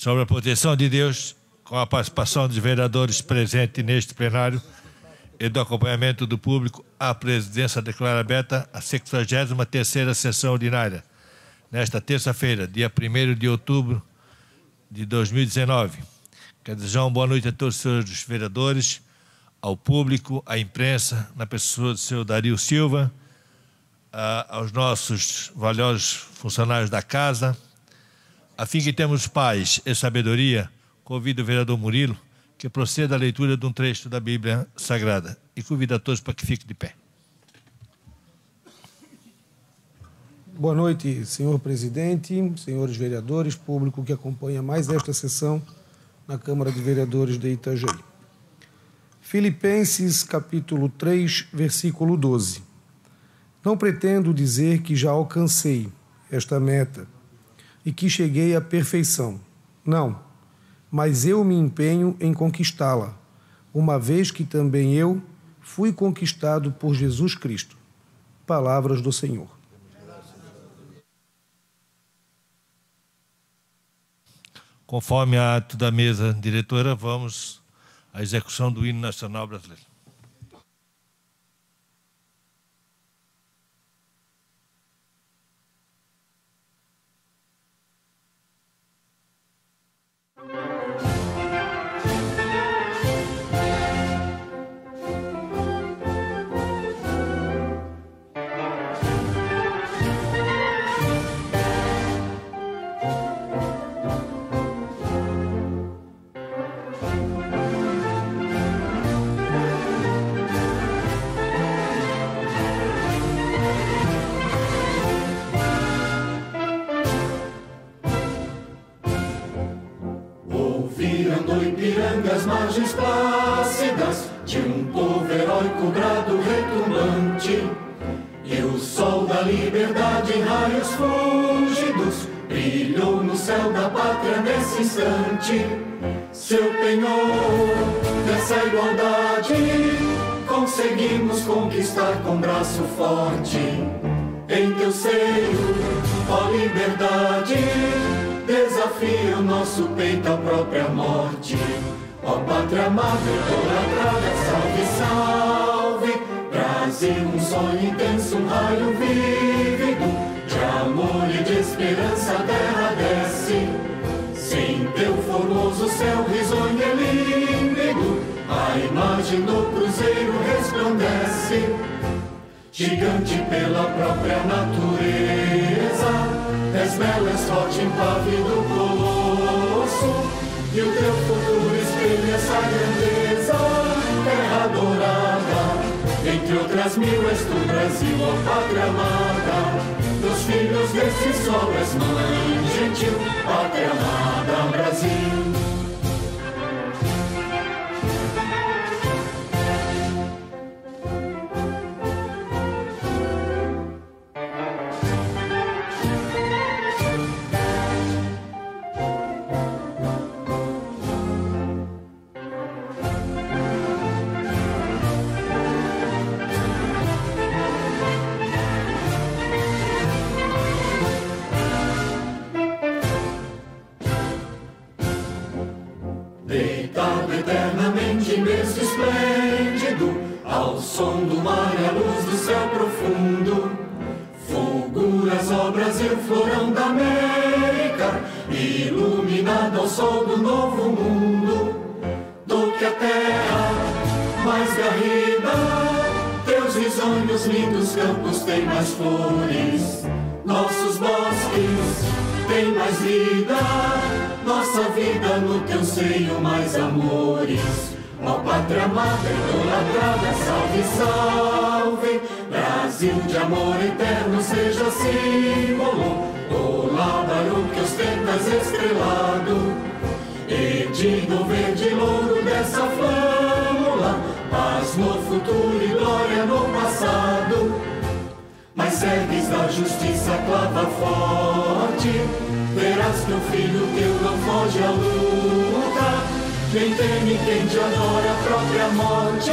sobre a proteção de Deus, com a participação dos vereadores presentes neste plenário e do acompanhamento do público, a presidência declara aberta a 63ª sessão ordinária, nesta terça-feira, dia 1 de outubro de 2019. Quero desejar uma boa noite a todos os vereadores, ao público, à imprensa, na pessoa do senhor Dario Silva, aos nossos valiosos funcionários da casa, a fim que temos paz e sabedoria, convido o vereador Murilo que proceda à leitura de um trecho da Bíblia Sagrada e convido a todos para que fiquem de pé. Boa noite, senhor presidente, senhores vereadores, público que acompanha mais esta sessão na Câmara de Vereadores de Itajaí. Filipenses capítulo 3, versículo 12. Não pretendo dizer que já alcancei esta meta e que cheguei à perfeição. Não, mas eu me empenho em conquistá-la, uma vez que também eu fui conquistado por Jesus Cristo. Palavras do Senhor. Conforme a ato da mesa diretora, vamos à execução do hino nacional brasileiro. Ipiranga as margens plácidas de um povo heróico brado retumbante. E o sol da liberdade em raios fúlgidos brilhou no céu da pátria nesse instante. Seu penhor dessa igualdade conseguimos conquistar com braço forte. Em teu seio, ó liberdade desafia o nosso peito à própria morte. Ó pátria amada, idolatrada, salve, salve! Brasil, um sonho intenso, um raio vívido de amor e de esperança, a terra desce. Sem teu formoso céu, risonho e límpido, a imagem do cruzeiro resplandece, gigante pela própria natureza traz és forte impávido colosso, e o teu futuro espelha essa grandeza, terra dourada. Entre outras mil és tu, Brasil, ó pátria amada, dos filhos desse sol és mãe, gentil, pátria amada, Brasil. eu seio mais amores. Ó pátria amada, idolatrada, salve, salve. Brasil de amor eterno, seja símbolo. O lábaro que ostentas estrelado. Erdido verde louro dessa flâmula. Paz no futuro e glória no passado. Mas segues da justiça clava forte Verás que o filho teu não foge à luta. Quem teme, quem te adora, a própria morte,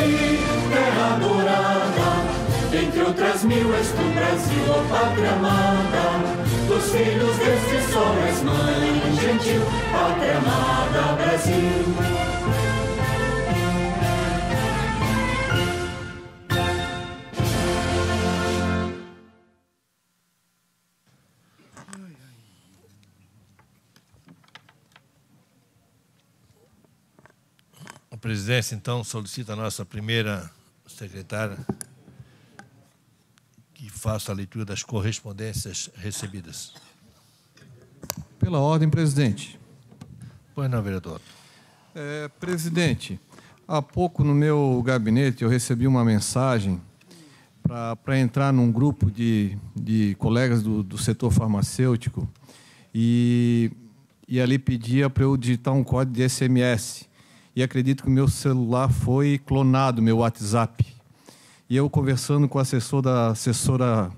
terra adorada. Entre outras mil és tu, Brasil, oh, pátria amada. Dos filhos deste sol és mãe gentil, pátria amada, Brasil. presidência, então, solicita a nossa primeira secretária que faça a leitura das correspondências recebidas. Pela ordem, presidente. Pois não, vereador. É, presidente, há pouco no meu gabinete eu recebi uma mensagem para entrar num grupo de, de colegas do, do setor farmacêutico e, e ali pedia para eu digitar um código de SMS e acredito que o meu celular foi clonado, meu WhatsApp. E eu conversando com a assessor da assessora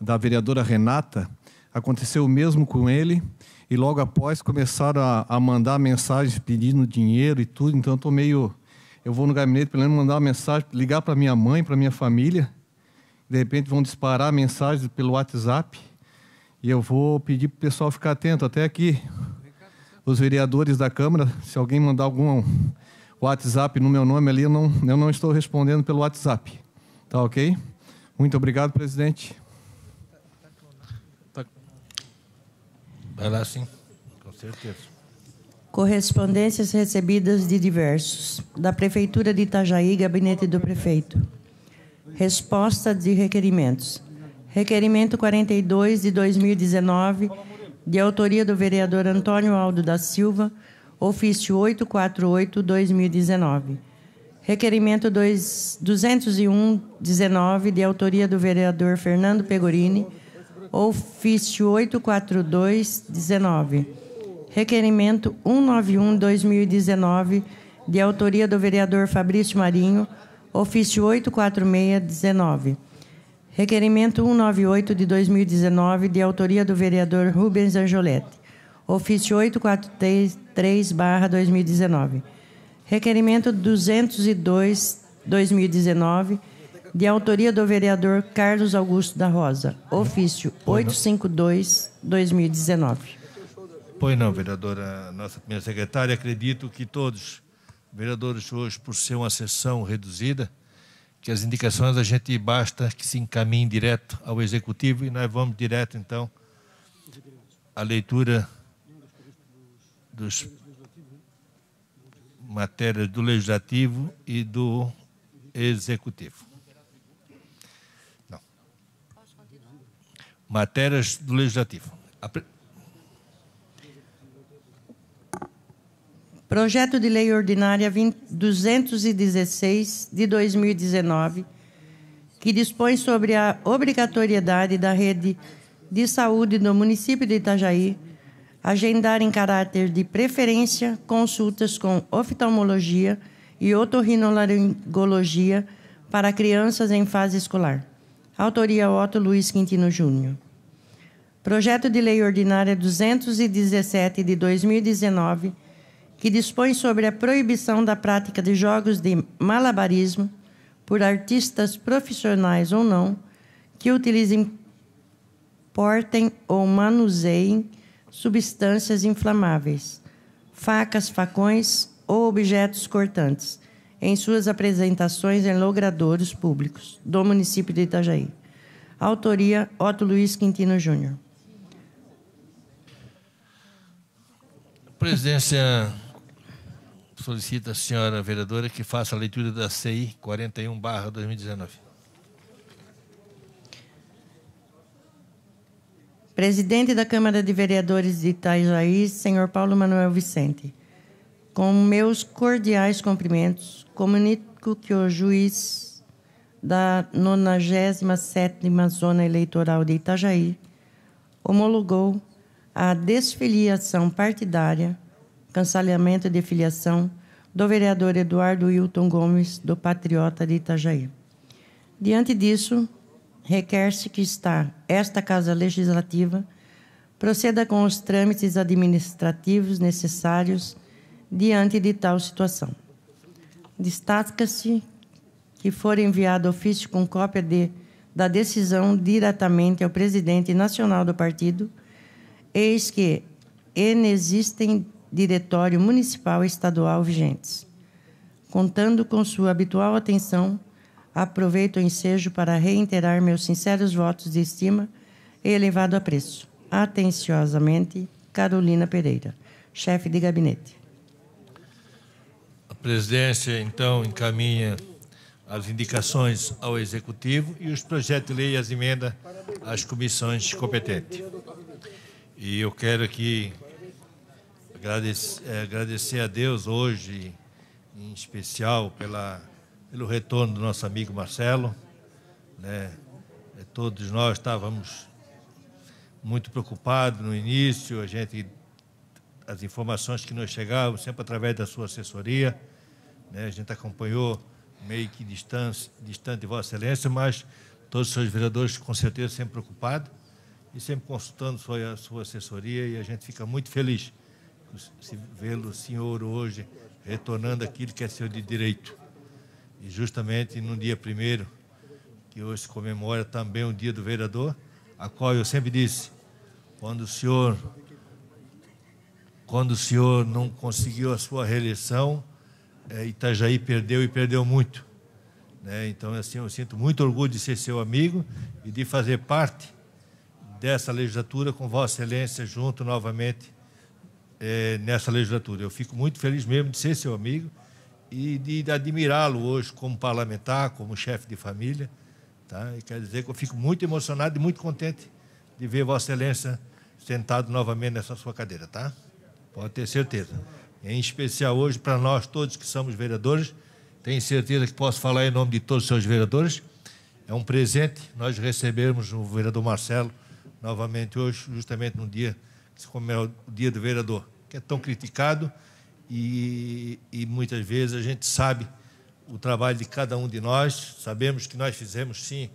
da vereadora Renata, aconteceu o mesmo com ele e logo após começaram a, a mandar mensagens pedindo dinheiro e tudo, então eu tô meio eu vou no gabinete pelo menos mandar uma mensagem, ligar para minha mãe, para minha família. De repente vão disparar mensagens pelo WhatsApp. E eu vou pedir para o pessoal ficar atento até aqui os vereadores da Câmara, se alguém mandar algum WhatsApp no meu nome ali, eu não, eu não estou respondendo pelo WhatsApp. Tá ok? Muito obrigado, presidente. Tá. Vai lá sim, com certeza. Correspondências recebidas de diversos. Da Prefeitura de Itajaí, gabinete do prefeito. Resposta de requerimentos. Requerimento 42 de 2019 de autoria do vereador Antônio Aldo da Silva, ofício 848-2019. Requerimento 201-19, de autoria do vereador Fernando Pegorini, ofício 842-19. Requerimento 191-2019, de autoria do vereador Fabrício Marinho, ofício 846-19. Requerimento 198 de 2019, de autoria do vereador Rubens Angeletti. Ofício 843-2019. Requerimento 202-2019, de autoria do vereador Carlos Augusto da Rosa. Ofício 852-2019. Pois não, vereadora, nossa primeira secretária, acredito que todos, vereadores, hoje, por ser uma sessão reduzida, que as indicações a gente basta que se encaminhe direto ao executivo e nós vamos direto então à leitura dos matérias do legislativo e do executivo. Não. Matérias do legislativo. Projeto de Lei Ordinária 216 de 2019, que dispõe sobre a obrigatoriedade da rede de saúde do município de Itajaí agendar em caráter de preferência consultas com oftalmologia e otorrinolaringologia para crianças em fase escolar. Autoria Otto Luiz Quintino Júnior. Projeto de Lei Ordinária 217 de 2019 que dispõe sobre a proibição da prática de jogos de malabarismo por artistas profissionais ou não que utilizem, portem ou manuseiem substâncias inflamáveis, facas, facões ou objetos cortantes em suas apresentações em logradouros públicos do município de Itajaí. Autoria Otto Luiz Quintino Júnior. Presidência solicita a senhora vereadora que faça a leitura da CI 41 2019. Presidente da Câmara de Vereadores de Itajaí, senhor Paulo Manuel Vicente. Com meus cordiais cumprimentos, comunico que o juiz da 97ª Zona Eleitoral de Itajaí homologou a desfiliação partidária, cancelamento de filiação do vereador Eduardo Hilton Gomes, do Patriota de Itajaí. Diante disso, requer-se que está esta Casa Legislativa proceda com os trâmites administrativos necessários diante de tal situação. Destaca-se que for enviado ofício com cópia de, da decisão diretamente ao presidente nacional do partido, eis que inexistem diretório municipal e estadual vigentes. Contando com sua habitual atenção, aproveito o ensejo para reiterar meus sinceros votos de estima e elevado apreço. Atenciosamente, Carolina Pereira, chefe de gabinete. A presidência, então, encaminha as indicações ao Executivo e os projetos de lei e as emendas às comissões competentes. E eu quero aqui Agradecer, é, agradecer a Deus hoje, em especial, pela, pelo retorno do nosso amigo Marcelo. Né? É, todos nós estávamos muito preocupados no início, a gente as informações que nos chegavam sempre através da sua assessoria, né? a gente acompanhou meio que distante, distante Vossa Excelência, mas todos os seus vereadores com certeza sempre preocupados e sempre consultando sua, sua assessoria e a gente fica muito feliz vê-lo, Senhor, hoje retornando aquilo que é seu de direito. E justamente no dia primeiro, que hoje se comemora também o dia do vereador, a qual eu sempre disse, quando o senhor, quando o senhor não conseguiu a sua reeleição, é, Itajaí perdeu e perdeu muito. Né? Então, assim, eu sinto muito orgulho de ser seu amigo e de fazer parte dessa legislatura com Vossa Excelência junto novamente é, nessa legislatura. Eu fico muito feliz mesmo de ser seu amigo e de admirá-lo hoje como parlamentar, como chefe de família. Tá? E quero dizer que eu fico muito emocionado e muito contente de ver Vossa Excelência sentado novamente nessa sua cadeira, tá? Pode ter certeza. Em especial hoje, para nós todos que somos vereadores, tenho certeza que posso falar em nome de todos os seus vereadores. É um presente nós recebemos o vereador Marcelo novamente hoje, justamente no dia como é o dia do vereador, que é tão criticado e, e muitas vezes a gente sabe o trabalho de cada um de nós, sabemos que nós fizemos sim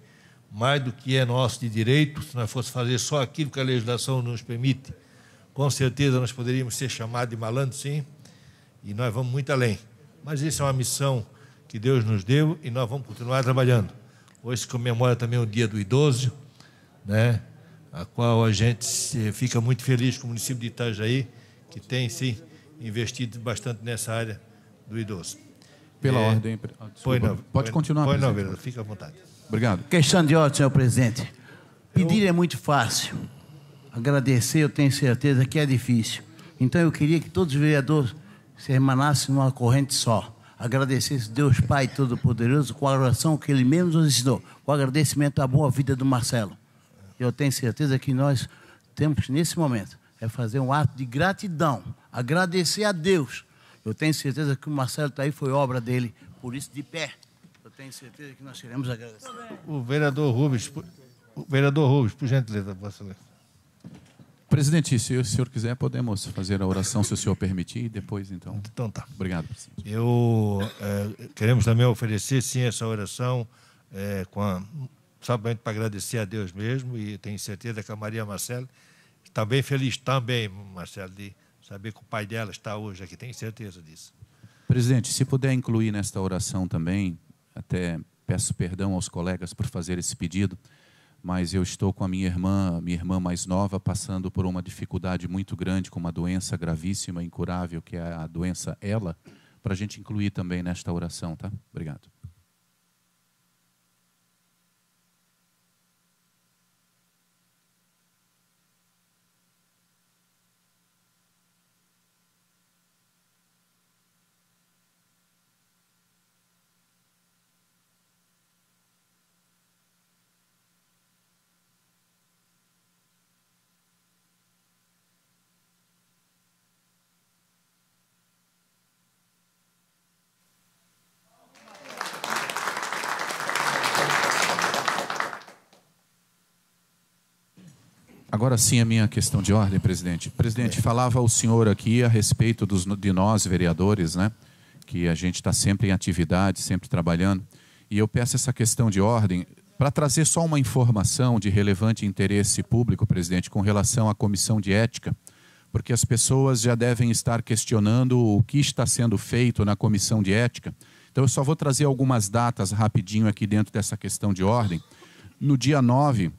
mais do que é nosso de direito, se nós fosse fazer só aquilo que a legislação nos permite, com certeza nós poderíamos ser chamados de malandro, sim, e nós vamos muito além. Mas isso é uma missão que Deus nos deu e nós vamos continuar trabalhando. Hoje se comemora também o Dia do Idoso, né? a qual a gente fica muito feliz com o município de Itajaí, que tem, sim, investido bastante nessa área do idoso. Pela é, ordem. pois ah, não, Pode põe, continuar, Pois não, Vereador, fica à vontade. Obrigado. Questão de ordem, senhor presidente. Pedir eu... é muito fácil. Agradecer, eu tenho certeza que é difícil. Então, eu queria que todos os vereadores se emanassem numa corrente só agradecesse Deus Pai Todo-Poderoso com a oração que ele mesmo nos ensinou, com agradecimento à boa vida do Marcelo eu tenho certeza que nós temos nesse momento é fazer um ato de gratidão, agradecer a Deus. Eu tenho certeza que o Marcelo está aí, foi obra dele, por isso de pé. Eu tenho certeza que nós queremos agradecer. O vereador Rubens, o vereador Rubens, por gentileza, Vossa Excelência. Presidente, se o senhor quiser, podemos fazer a oração, se o senhor permitir, e depois, então. Então tá. Obrigado, presidente. Eu, é, queremos também oferecer, sim, essa oração é, com a somente para agradecer a Deus mesmo, e tenho certeza que a Maria Marcela está bem feliz também, Marcelo, de saber que o pai dela está hoje aqui, tenho certeza disso. Presidente, se puder incluir nesta oração também, até peço perdão aos colegas por fazer esse pedido, mas eu estou com a minha irmã, minha irmã mais nova, passando por uma dificuldade muito grande, com uma doença gravíssima, incurável, que é a doença ela, para a gente incluir também nesta oração, tá? Obrigado. Agora sim a minha questão de ordem, presidente. Presidente, falava o senhor aqui a respeito dos, de nós, vereadores, né? Que a gente está sempre em atividade, sempre trabalhando. E eu peço essa questão de ordem para trazer só uma informação de relevante interesse público, presidente, com relação à comissão de ética, porque as pessoas já devem estar questionando o que está sendo feito na comissão de ética. Então eu só vou trazer algumas datas rapidinho aqui dentro dessa questão de ordem. No dia 9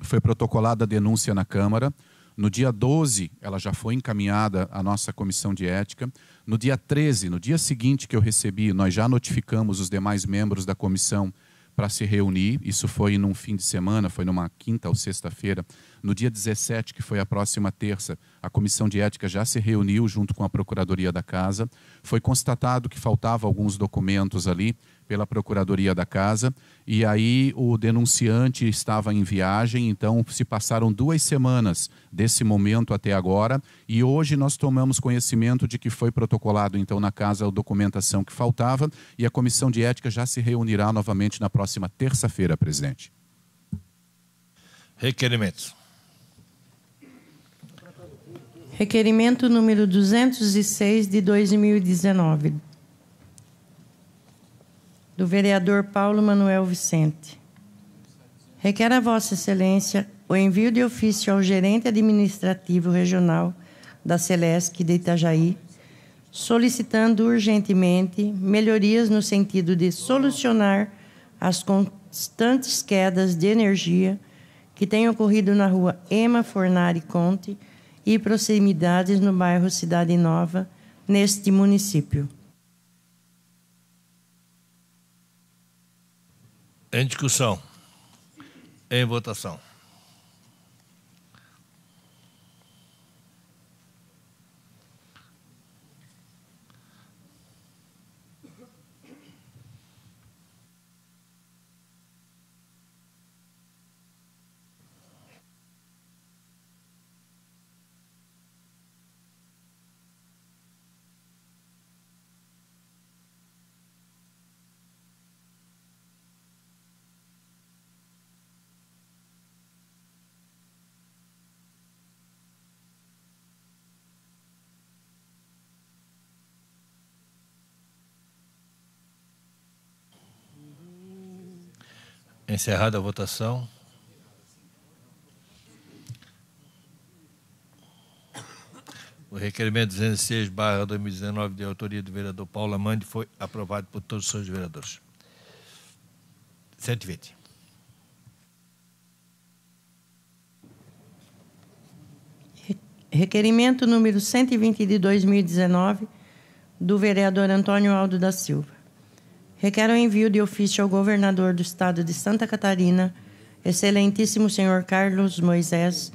foi protocolada a denúncia na Câmara. No dia 12, ela já foi encaminhada à nossa comissão de ética. No dia 13, no dia seguinte que eu recebi, nós já notificamos os demais membros da comissão para se reunir. Isso foi num fim de semana, foi numa quinta ou sexta-feira. No dia 17, que foi a próxima terça, a comissão de ética já se reuniu junto com a Procuradoria da Casa. Foi constatado que faltava alguns documentos ali, pela Procuradoria da Casa. E aí o denunciante estava em viagem, então se passaram duas semanas desse momento até agora. E hoje nós tomamos conhecimento de que foi protocolado, então, na Casa a documentação que faltava. E a Comissão de Ética já se reunirá novamente na próxima terça-feira, presidente. Requerimento. Requerimento número 206 de 2019 do vereador Paulo Manuel Vicente. Requer a Vossa Excelência o envio de ofício ao gerente administrativo regional da Celesc de Itajaí, solicitando urgentemente melhorias no sentido de solucionar as constantes quedas de energia que têm ocorrido na rua Ema Fornari Conte e proximidades no bairro Cidade Nova, neste município. Em discussão. Em votação. Encerrada a votação. O requerimento 206, barra 2019, de autoria do vereador Paulo Amandi, foi aprovado por todos os seus vereadores. 120. Requerimento número 120 de 2019, do vereador Antônio Aldo da Silva requer o envio de ofício ao governador do estado de Santa Catarina, excelentíssimo senhor Carlos Moisés,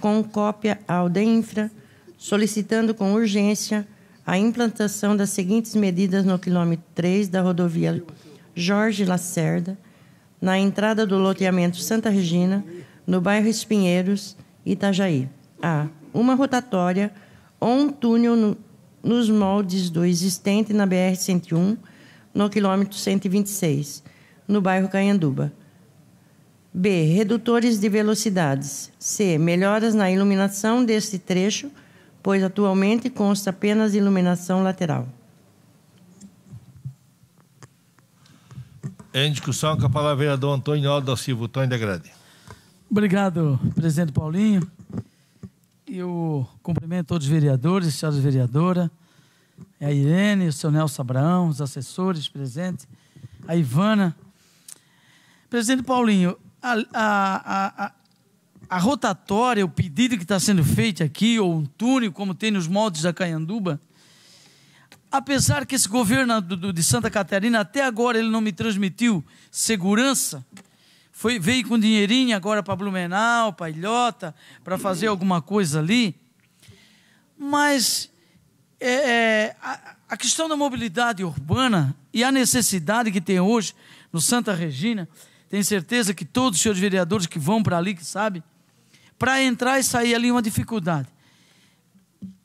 com cópia ao DEINFRA, solicitando com urgência a implantação das seguintes medidas no quilômetro 3 da rodovia Jorge Lacerda, na entrada do loteamento Santa Regina, no bairro Espinheiros, Itajaí. A. Uma rotatória ou um túnel no, nos moldes do existente na BR-101, no quilômetro 126, no bairro Canhanduba. B. Redutores de velocidades. C. Melhoras na iluminação deste trecho, pois atualmente consta apenas iluminação lateral. Em discussão, com a palavra vereador Antônio Aldo da Silva, Tony da Grade. Obrigado, presidente Paulinho. Eu cumprimento todos os vereadores, senhora vereadora. É a Irene, o seu Nelson Abraão, os assessores presentes, a Ivana. Presidente Paulinho, a, a, a, a rotatória, o pedido que está sendo feito aqui, ou um túnel, como tem nos moldes da Caianduba, apesar que esse governo de Santa Catarina até agora ele não me transmitiu segurança, foi, veio com dinheirinho agora para Blumenau, para Ilhota, para fazer alguma coisa ali, mas é, é, a, a questão da mobilidade urbana e a necessidade que tem hoje no Santa Regina, tenho certeza que todos os senhores vereadores que vão para ali, que sabem, para entrar e sair ali é uma dificuldade.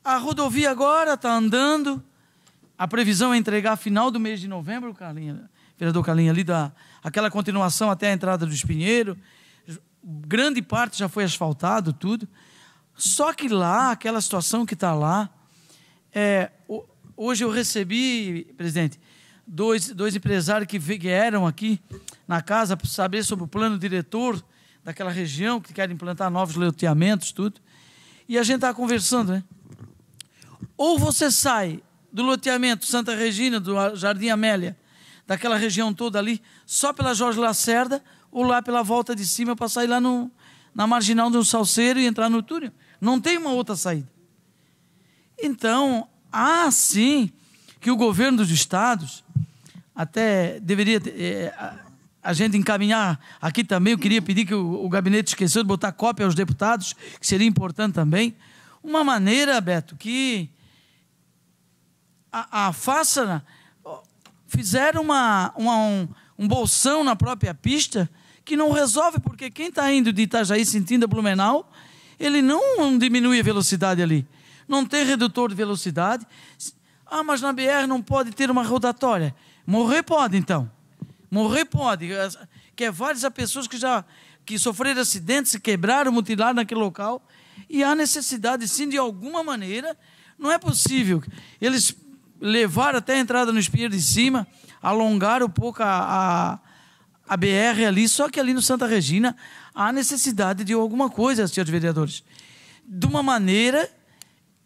A rodovia agora está andando, a previsão é entregar final do mês de novembro, Carlinha, vereador Carlinha, ali da, aquela continuação até a entrada do Espinheiro, grande parte já foi asfaltado, tudo. Só que lá, aquela situação que está lá, é, hoje eu recebi, presidente, dois, dois empresários que vieram aqui na casa para saber sobre o plano diretor daquela região, que querem implantar novos loteamentos, tudo. E a gente estava tá conversando, né? Ou você sai do loteamento Santa Regina, do Jardim Amélia, daquela região toda ali, só pela Jorge Lacerda, ou lá pela volta de cima para sair lá no, na marginal do Salseiro e entrar no túnel. Não tem uma outra saída. Então, há sim que o governo dos estados até deveria é, a gente encaminhar aqui também. Eu queria pedir que o, o, gabinete esqueceu de botar cópia aos deputados, que seria importante também. Uma maneira, Beto, que a, a Fássara né, fizeram uma, uma um, um, bolsão na própria pista que não resolve, porque quem está indo de Itajaí sentindo a Blumenau, ele não diminui a velocidade ali não tem redutor de velocidade. Ah, mas na BR não pode ter uma rodatória Morrer pode, então. Morrer pode. Que é várias pessoas que já que sofreram acidentes, se quebraram, mutilaram naquele local. E há necessidade, sim, de alguma maneira. Não é possível. Eles levaram até a entrada no espinheiro de cima, alongaram um pouco a, a, a BR ali, só que ali no Santa Regina há necessidade de alguma coisa, senhores vereadores. De uma maneira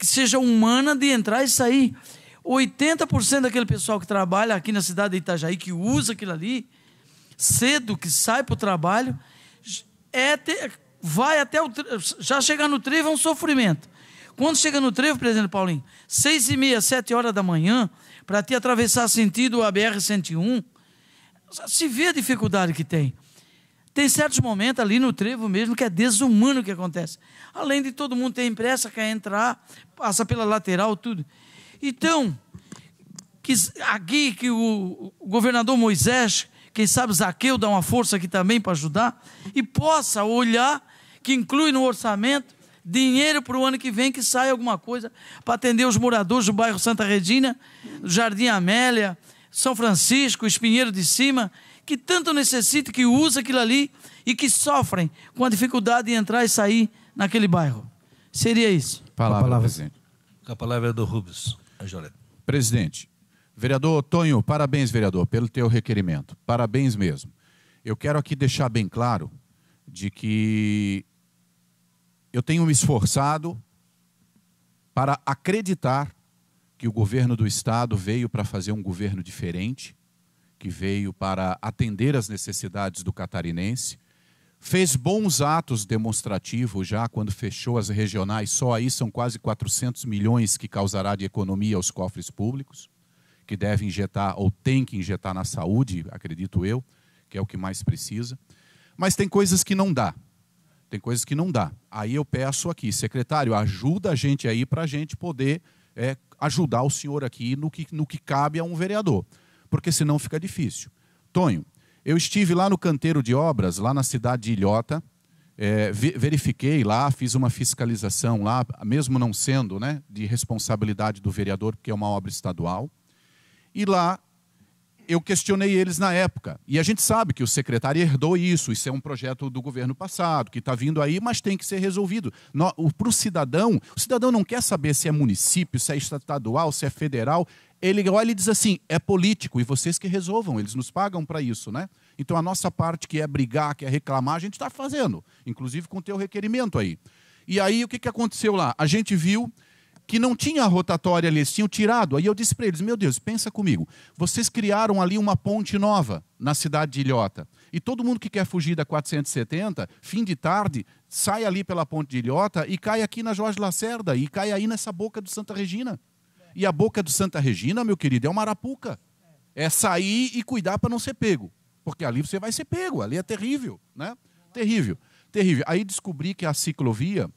que seja humana de entrar e sair. 80% daquele pessoal que trabalha aqui na cidade de Itajaí, que usa aquilo ali, cedo, que sai para o trabalho, é ter, vai até o. Já chegar no trevo é um sofrimento. Quando chega no trevo, presidente Paulinho, seis e meia, sete horas da manhã, para te atravessar sentido a BR-101, se vê a dificuldade que tem. Tem certos momentos ali no trevo mesmo que é desumano o que acontece. Além de todo mundo ter impressa quer entrar, passa pela lateral, tudo. Então, que, aqui que o, o governador Moisés, quem sabe Zaqueu dá uma força aqui também para ajudar, e possa olhar que inclui no orçamento dinheiro para o ano que vem que saia alguma coisa para atender os moradores do bairro Santa Redina, Jardim Amélia, São Francisco, Espinheiro de Cima que tanto necessita, que usa aquilo ali e que sofrem com a dificuldade de entrar e sair naquele bairro. Seria isso. Palavra, a palavra. presidente. A palavra é do Rubens. Presidente, vereador Tonho, parabéns, vereador, pelo teu requerimento. Parabéns mesmo. Eu quero aqui deixar bem claro de que eu tenho me esforçado para acreditar que o governo do Estado veio para fazer um governo diferente, que veio para atender às necessidades do catarinense, fez bons atos demonstrativos já quando fechou as regionais, só aí são quase 400 milhões que causará de economia aos cofres públicos, que deve injetar ou tem que injetar na saúde, acredito eu, que é o que mais precisa. Mas tem coisas que não dá. Tem coisas que não dá. Aí eu peço aqui, secretário, ajuda a gente aí para a gente poder é, ajudar o senhor aqui no que, no que cabe a um vereador porque senão fica difícil. Tonho, eu estive lá no canteiro de obras, lá na cidade de Ilhota, é, verifiquei lá, fiz uma fiscalização lá, mesmo não sendo né, de responsabilidade do vereador, porque é uma obra estadual. E lá eu questionei eles na época. E a gente sabe que o secretário herdou isso, isso é um projeto do governo passado, que está vindo aí, mas tem que ser resolvido. Para o cidadão, o cidadão não quer saber se é município, se é estadual, se é federal, ele olha e diz assim: é político e vocês que resolvam, eles nos pagam para isso, né? Então a nossa parte que é brigar, que é reclamar, a gente está fazendo, inclusive com o teu requerimento aí. E aí o que, que aconteceu lá? A gente viu que não tinha rotatória ali, eles tinham tirado. Aí eu disse para eles: meu Deus, pensa comigo, vocês criaram ali uma ponte nova na cidade de Ilhota. E todo mundo que quer fugir da 470, fim de tarde, sai ali pela ponte de Ilhota e cai aqui na Jorge Lacerda e cai aí nessa boca do Santa Regina. E a boca do Santa Regina, meu querido, é uma arapuca. É sair e cuidar para não ser pego. Porque ali você vai ser pego, ali é terrível, né? Terrível, terrível. Aí descobri que a ciclovia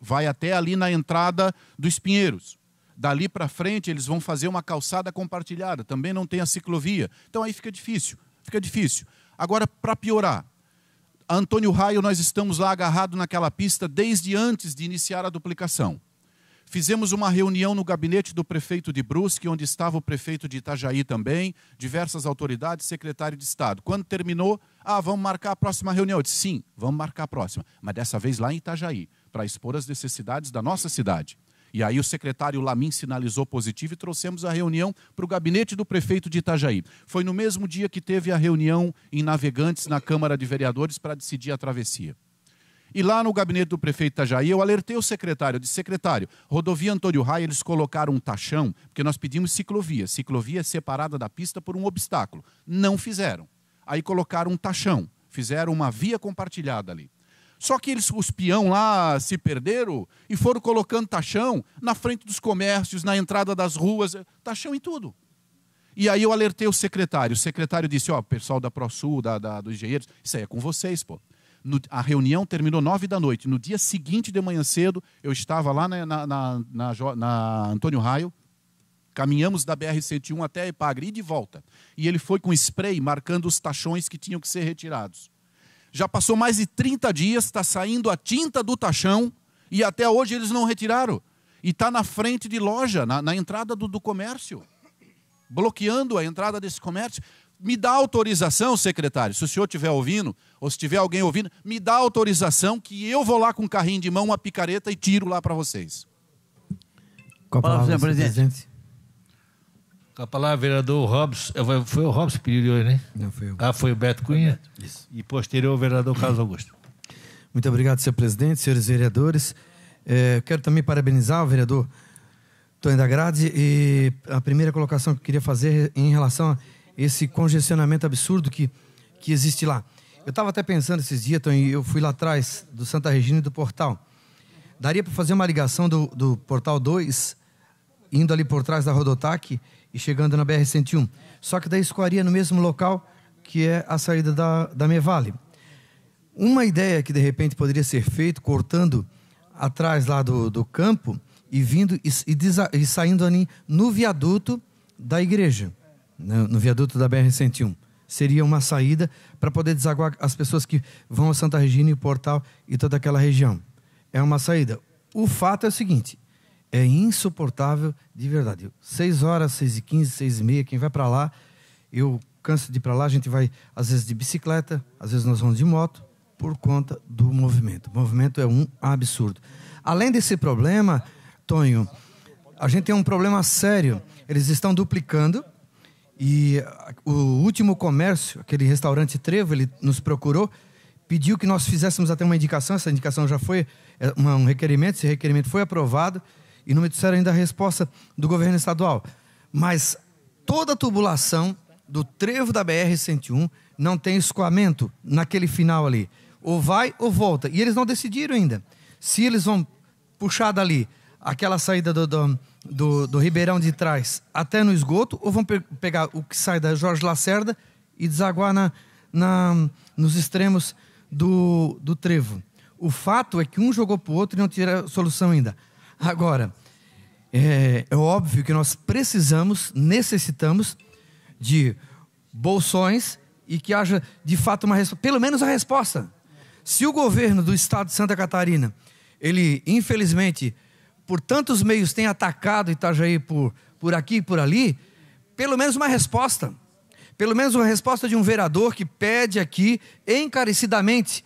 vai até ali na entrada dos Pinheiros. Dali para frente eles vão fazer uma calçada compartilhada, também não tem a ciclovia. Então aí fica difícil, fica difícil. Agora, para piorar, Antônio Raio, nós estamos lá agarrado naquela pista desde antes de iniciar a duplicação. Fizemos uma reunião no gabinete do prefeito de Brusque, onde estava o prefeito de Itajaí também, diversas autoridades, secretário de Estado. Quando terminou, ah, vamos marcar a próxima reunião. Eu disse, sim, vamos marcar a próxima, mas dessa vez lá em Itajaí, para expor as necessidades da nossa cidade. E aí o secretário Lamin sinalizou positivo e trouxemos a reunião para o gabinete do prefeito de Itajaí. Foi no mesmo dia que teve a reunião em Navegantes na Câmara de Vereadores para decidir a travessia. E lá no gabinete do prefeito Itajaí, eu alertei o secretário, eu disse, secretário, rodovia Antônio Raia, eles colocaram um taxão, porque nós pedimos ciclovia, ciclovia é separada da pista por um obstáculo. Não fizeram. Aí colocaram um taxão, fizeram uma via compartilhada ali. Só que eles, os peão lá se perderam e foram colocando taxão na frente dos comércios, na entrada das ruas, taxão em tudo. E aí eu alertei o secretário. O secretário disse: Ó, oh, pessoal da ProSul, da, da, dos engenheiros, isso aí é com vocês, pô. No, a reunião terminou nove da noite. No dia seguinte de manhã cedo, eu estava lá na, na, na, na, na Antônio Raio, caminhamos da BR-101 até a Epagre e de volta. E ele foi com spray marcando os tachões que tinham que ser retirados. Já passou mais de 30 dias, está saindo a tinta do tachão e até hoje eles não retiraram. E está na frente de loja, na, na entrada do, do comércio, bloqueando a entrada desse comércio me dá autorização, secretário, se o senhor estiver ouvindo, ou se tiver alguém ouvindo, me dá autorização que eu vou lá com um carrinho de mão, uma picareta e tiro lá para vocês. Com a palavra, senhor presidente. presidente. Com a palavra, vereador Robson. Foi o Robson que pediu hoje, né? Não, foi eu. Ah, foi o Beto Cunha. O E posterior, o vereador Carlos Augusto. Muito obrigado, senhor presidente, senhores vereadores. É, quero também parabenizar o vereador Tonho da Grade e a primeira colocação que eu queria fazer em relação a esse congestionamento absurdo que, que existe lá. Eu estava até pensando esses dias, então, eu fui lá atrás do Santa Regina e do Portal. Daria para fazer uma ligação do, do Portal 2, indo ali por trás da Rodotac e chegando na BR-101. Só que daí escoaria no mesmo local que é a saída da, da Mevale. Uma ideia que de repente poderia ser feita, cortando atrás lá do, do campo e vindo e, e, desa, e saindo ali no viaduto da igreja no, viaduto da BR-101. Seria uma saída para poder desaguar as pessoas que vão a Santa Regina e o Portal e toda aquela região. É uma saída. O fato é o seguinte: é insuportável de verdade. seis horas, seis e quinze seis e meia, quem vai para lá, eu canso de ir para lá, a gente vai às vezes de bicicleta, às vezes nós vamos de moto, por conta do movimento. O movimento é um absurdo. Além desse problema, Tonho, a gente tem um problema sério. Eles estão duplicando e o último comércio, aquele restaurante Trevo, ele nos procurou, pediu que nós fizéssemos até uma indicação. Essa indicação já foi é, um requerimento, esse requerimento foi aprovado e não me disseram ainda a resposta do governo estadual. Mas toda a tubulação do trevo da BR-101 não tem escoamento naquele final ali. Ou vai ou volta. E eles não decidiram ainda se eles vão puxar dali aquela saída do, do do, do Ribeirão de trás até no esgoto, ou vão pe pegar o que sai da Jorge Lacerda e desaguar na, na, nos extremos do, do trevo? O fato é que um jogou para o outro e não tira solução ainda. Agora, é, é óbvio que nós precisamos, necessitamos de bolsões e que haja de fato uma resposta, pelo menos a resposta. Se o governo do estado de Santa Catarina, ele infelizmente por tantos meios tem atacado Itajaí por, por aqui e por ali, pelo menos uma resposta. Pelo menos uma resposta de um vereador que pede aqui encarecidamente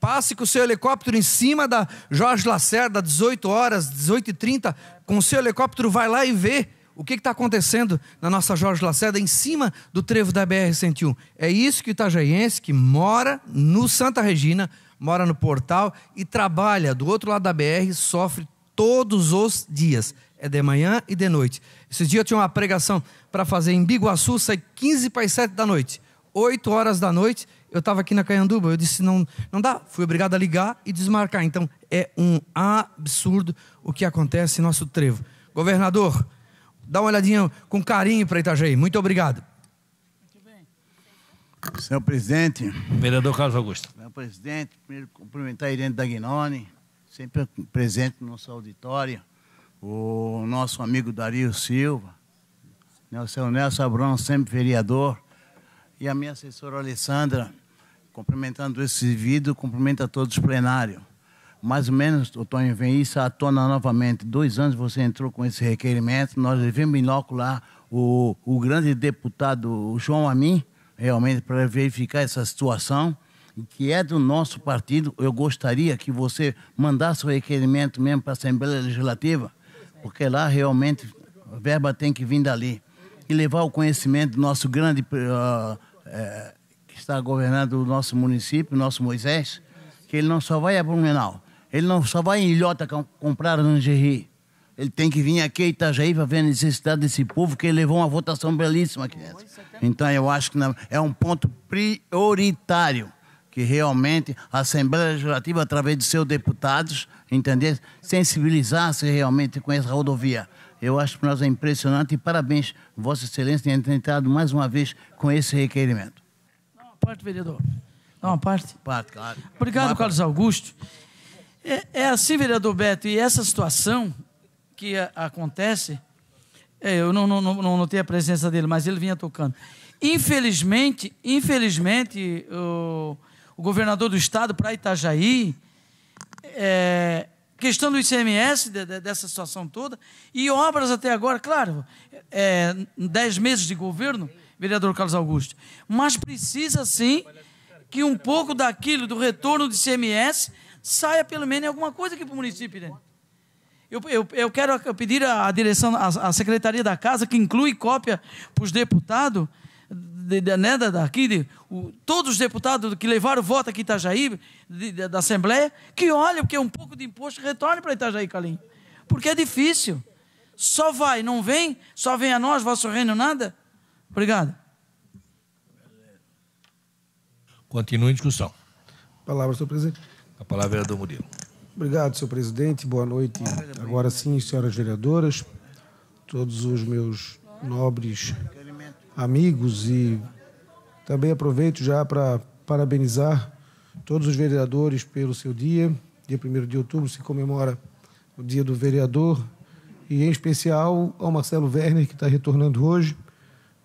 passe com o seu helicóptero em cima da Jorge Lacerda, 18 horas, 18h30, com o seu helicóptero vai lá e vê o que está acontecendo na nossa Jorge Lacerda, em cima do trevo da BR-101. É isso que o itajaiense que mora no Santa Regina, mora no Portal e trabalha do outro lado da BR, sofre todos os dias. É de manhã e de noite. Esse dia eu tinha uma pregação para fazer em Biguaçu, sai 15 para as 7 da noite. 8 horas da noite, eu estava aqui na Canhanduba. Eu disse: não, não dá. Fui obrigado a ligar e desmarcar. Então é um absurdo o que acontece em nosso trevo. Governador, dá uma olhadinha com carinho para Itajaí. Muito obrigado. Senhor presidente. Vereador Carlos Augusto. Senhor presidente, primeiro cumprimentar a Irene Dagnoni sempre presente no nosso auditório, o nosso amigo Dario Silva, Nelson né, Nelson Abrão, sempre vereador, e a minha assessora Alessandra, cumprimentando esse vídeo, cumprimenta todos os plenários. Mais ou menos, Otônio vem isso à tona novamente. Dois anos você entrou com esse requerimento, nós devemos inocular o, o grande deputado João Amin, realmente, para verificar essa situação que é do nosso partido, eu gostaria que você mandasse o requerimento mesmo para a Assembleia Legislativa, porque lá realmente a verba tem que vir dali. E levar o conhecimento do nosso grande, uh, que está governando o nosso município, nosso Moisés, que ele não só vai a Blumenau, ele não só vai em Ilhota comprar lingerie. Ele tem que vir aqui a Itajaí para ver a necessidade desse povo, que ele levou uma votação belíssima aqui dentro. Então, eu acho que é um ponto prioritário que realmente a Assembleia Legislativa, através de seus deputados, entender, sensibilizasse realmente com essa rodovia. Eu acho que nós é impressionante e parabéns, Vossa Excelência, em ter entrado mais uma vez com esse requerimento. Dá uma parte, vereador. Não, a parte. Parte, claro. Obrigado, Carlos Augusto. É, é, assim, vereador Beto, e essa situação que a, acontece, é, eu não, não, não notei a presença dele, mas ele vinha tocando. Infelizmente, infelizmente, o. Oh, o governador do estado para Itajaí, é, questão do ICMS, de, de, dessa situação toda, e obras até agora, claro, é, dez meses de governo, vereador Carlos Augusto, mas precisa sim que um pouco daquilo, do retorno do ICMS, saia pelo menos alguma coisa aqui para o município. Né? Eu, eu, eu, quero pedir à direção, à Secretaria da Casa, que inclui cópia para os deputados, de, de, né, daqui, de, o, todos os deputados que levaram voto aqui em Itajaí, de, de, da Assembleia, que olhem, porque é um pouco de imposto retorne para Itajaí, Calim. Porque é difícil. Só vai, não vem, só vem a nós, vosso reino, nada. Obrigado. Continua em discussão. Palavra, senhor presidente. A palavra é do Murilo. Obrigado, senhor presidente. Boa noite. Agora sim, senhoras vereadoras, todos os meus nobres amigos e também aproveito já para parabenizar todos os vereadores pelo seu dia. Dia 1 de outubro se comemora o Dia do Vereador e, em especial, ao Marcelo Werner, que está retornando hoje.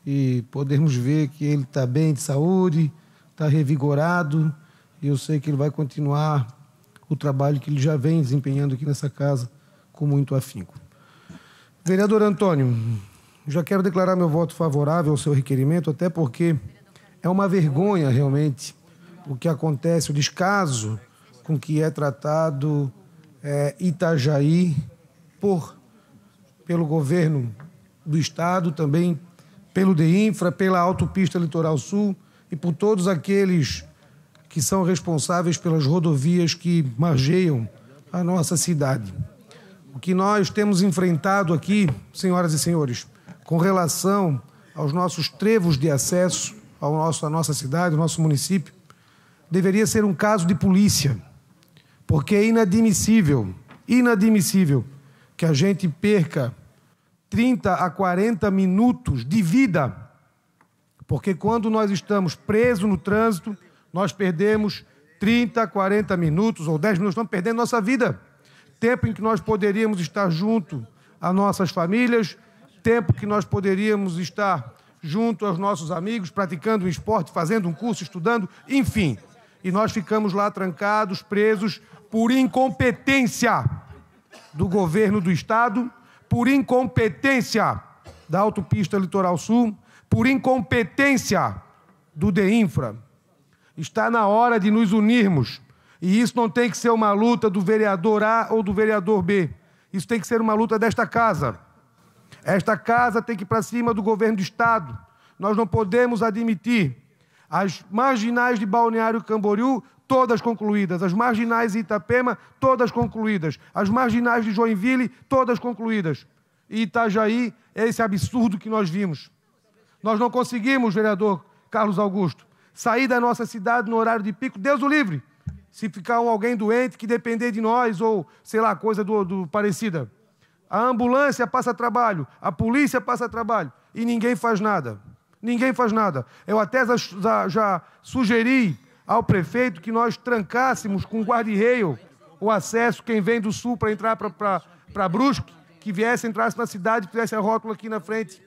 E podemos ver que ele está bem de saúde, está revigorado e eu sei que ele vai continuar o trabalho que ele já vem desempenhando aqui nessa casa com muito afinco. Vereador Antônio, já quero declarar meu voto favorável ao seu requerimento, até porque é uma vergonha realmente o que acontece, o descaso com que é tratado é, Itajaí por, pelo governo do Estado, também pelo DEINFRA, pela Autopista Litoral Sul e por todos aqueles que são responsáveis pelas rodovias que margeiam a nossa cidade. O que nós temos enfrentado aqui, senhoras e senhores, com relação aos nossos trevos de acesso ao nosso, à nossa cidade, ao nosso município, deveria ser um caso de polícia, porque é inadmissível, inadmissível que a gente perca 30 a 40 minutos de vida, porque quando nós estamos presos no trânsito, nós perdemos 30, 40 minutos ou 10 minutos, estamos perdendo nossa vida. Tempo em que nós poderíamos estar junto às nossas famílias, tempo que nós poderíamos estar junto aos nossos amigos, praticando um esporte, fazendo um curso, estudando, enfim. E nós ficamos lá trancados, presos por incompetência do governo do estado, por incompetência da Autopista Litoral Sul, por incompetência do DEINFRA. Está na hora de nos unirmos. E isso não tem que ser uma luta do vereador A ou do vereador B. Isso tem que ser uma luta desta casa. Esta casa tem que ir para cima do governo do Estado. Nós não podemos admitir as marginais de Balneário Camboriú, todas concluídas. As marginais de Itapema, todas concluídas. As marginais de Joinville, todas concluídas. E Itajaí, é esse absurdo que nós vimos. Nós não conseguimos, vereador Carlos Augusto, sair da nossa cidade no horário de pico, Deus o livre. Se ficar alguém doente que depender de nós ou, sei lá, coisa do, do parecida. A ambulância passa trabalho, a polícia passa trabalho e ninguém faz nada. Ninguém faz nada. Eu até já, já sugeri ao prefeito que nós trancássemos com guarda-reio o acesso, quem vem do sul para entrar para Brusque, que viesse, entrasse na cidade, fizesse a rótula aqui na frente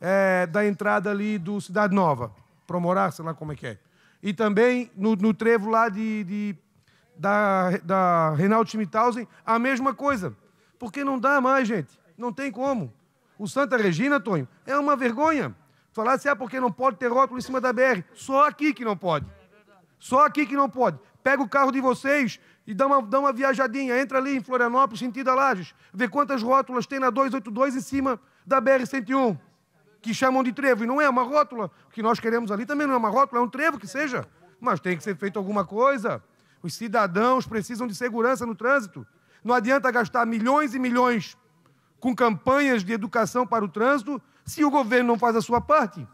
é, da entrada ali do Cidade Nova, para morar, sei lá como é que é. E também no, no trevo lá de, de da, da Reinaldo Schmidthausen, a mesma coisa. Porque não dá mais, gente. Não tem como. O Santa Regina, Tonho, é uma vergonha. Falar assim, ah, porque não pode ter rótulo em cima da BR. Só aqui que não pode. Só aqui que não pode. Pega o carro de vocês e dá uma, dá uma viajadinha. Entra ali em Florianópolis, sentido a Lages. Vê quantas rótulas tem na 282 em cima da BR-101. Que chamam de trevo. E não é uma rótula. O que nós queremos ali também não é uma rótula, é um trevo que seja. Mas tem que ser feito alguma coisa. Os cidadãos precisam de segurança no trânsito. Não adianta gastar milhões e milhões com campanhas de educação para o trânsito se o governo não faz a sua parte.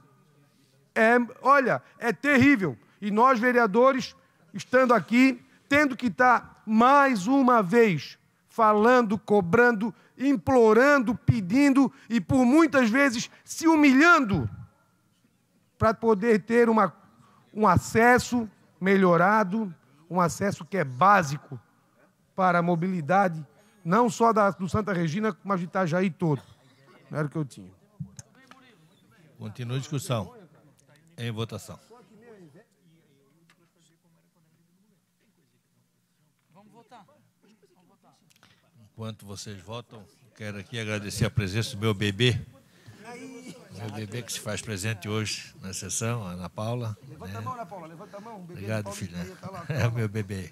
É, olha, é terrível. E nós, vereadores, estando aqui, tendo que estar mais uma vez falando, cobrando, implorando, pedindo e por muitas vezes se humilhando para poder ter uma, um acesso melhorado, um acesso que é básico para a mobilidade, não só da, do Santa Regina, mas de Itajaí todo. era o que eu tinha. Continua a discussão. Em votação. Enquanto vocês votam, quero aqui agradecer a presença do meu bebê. Meu bebê que se faz presente hoje na sessão, Ana Paula. Levanta né? a mão, Ana Paula, levanta a mão. Obrigado, filha. Tá é o meu bebê.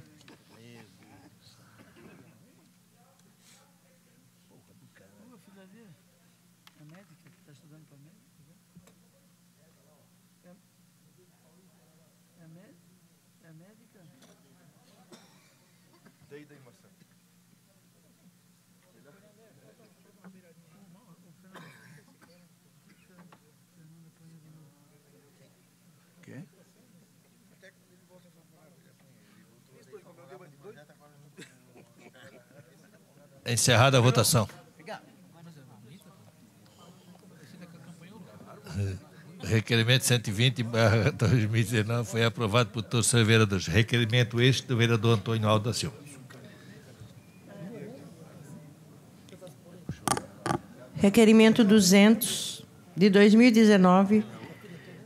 Encerrada a votação. Requerimento 120, 2019, foi aprovado por todos os vereadores. Requerimento este do vereador Antônio da Silva. Requerimento 200, de 2019,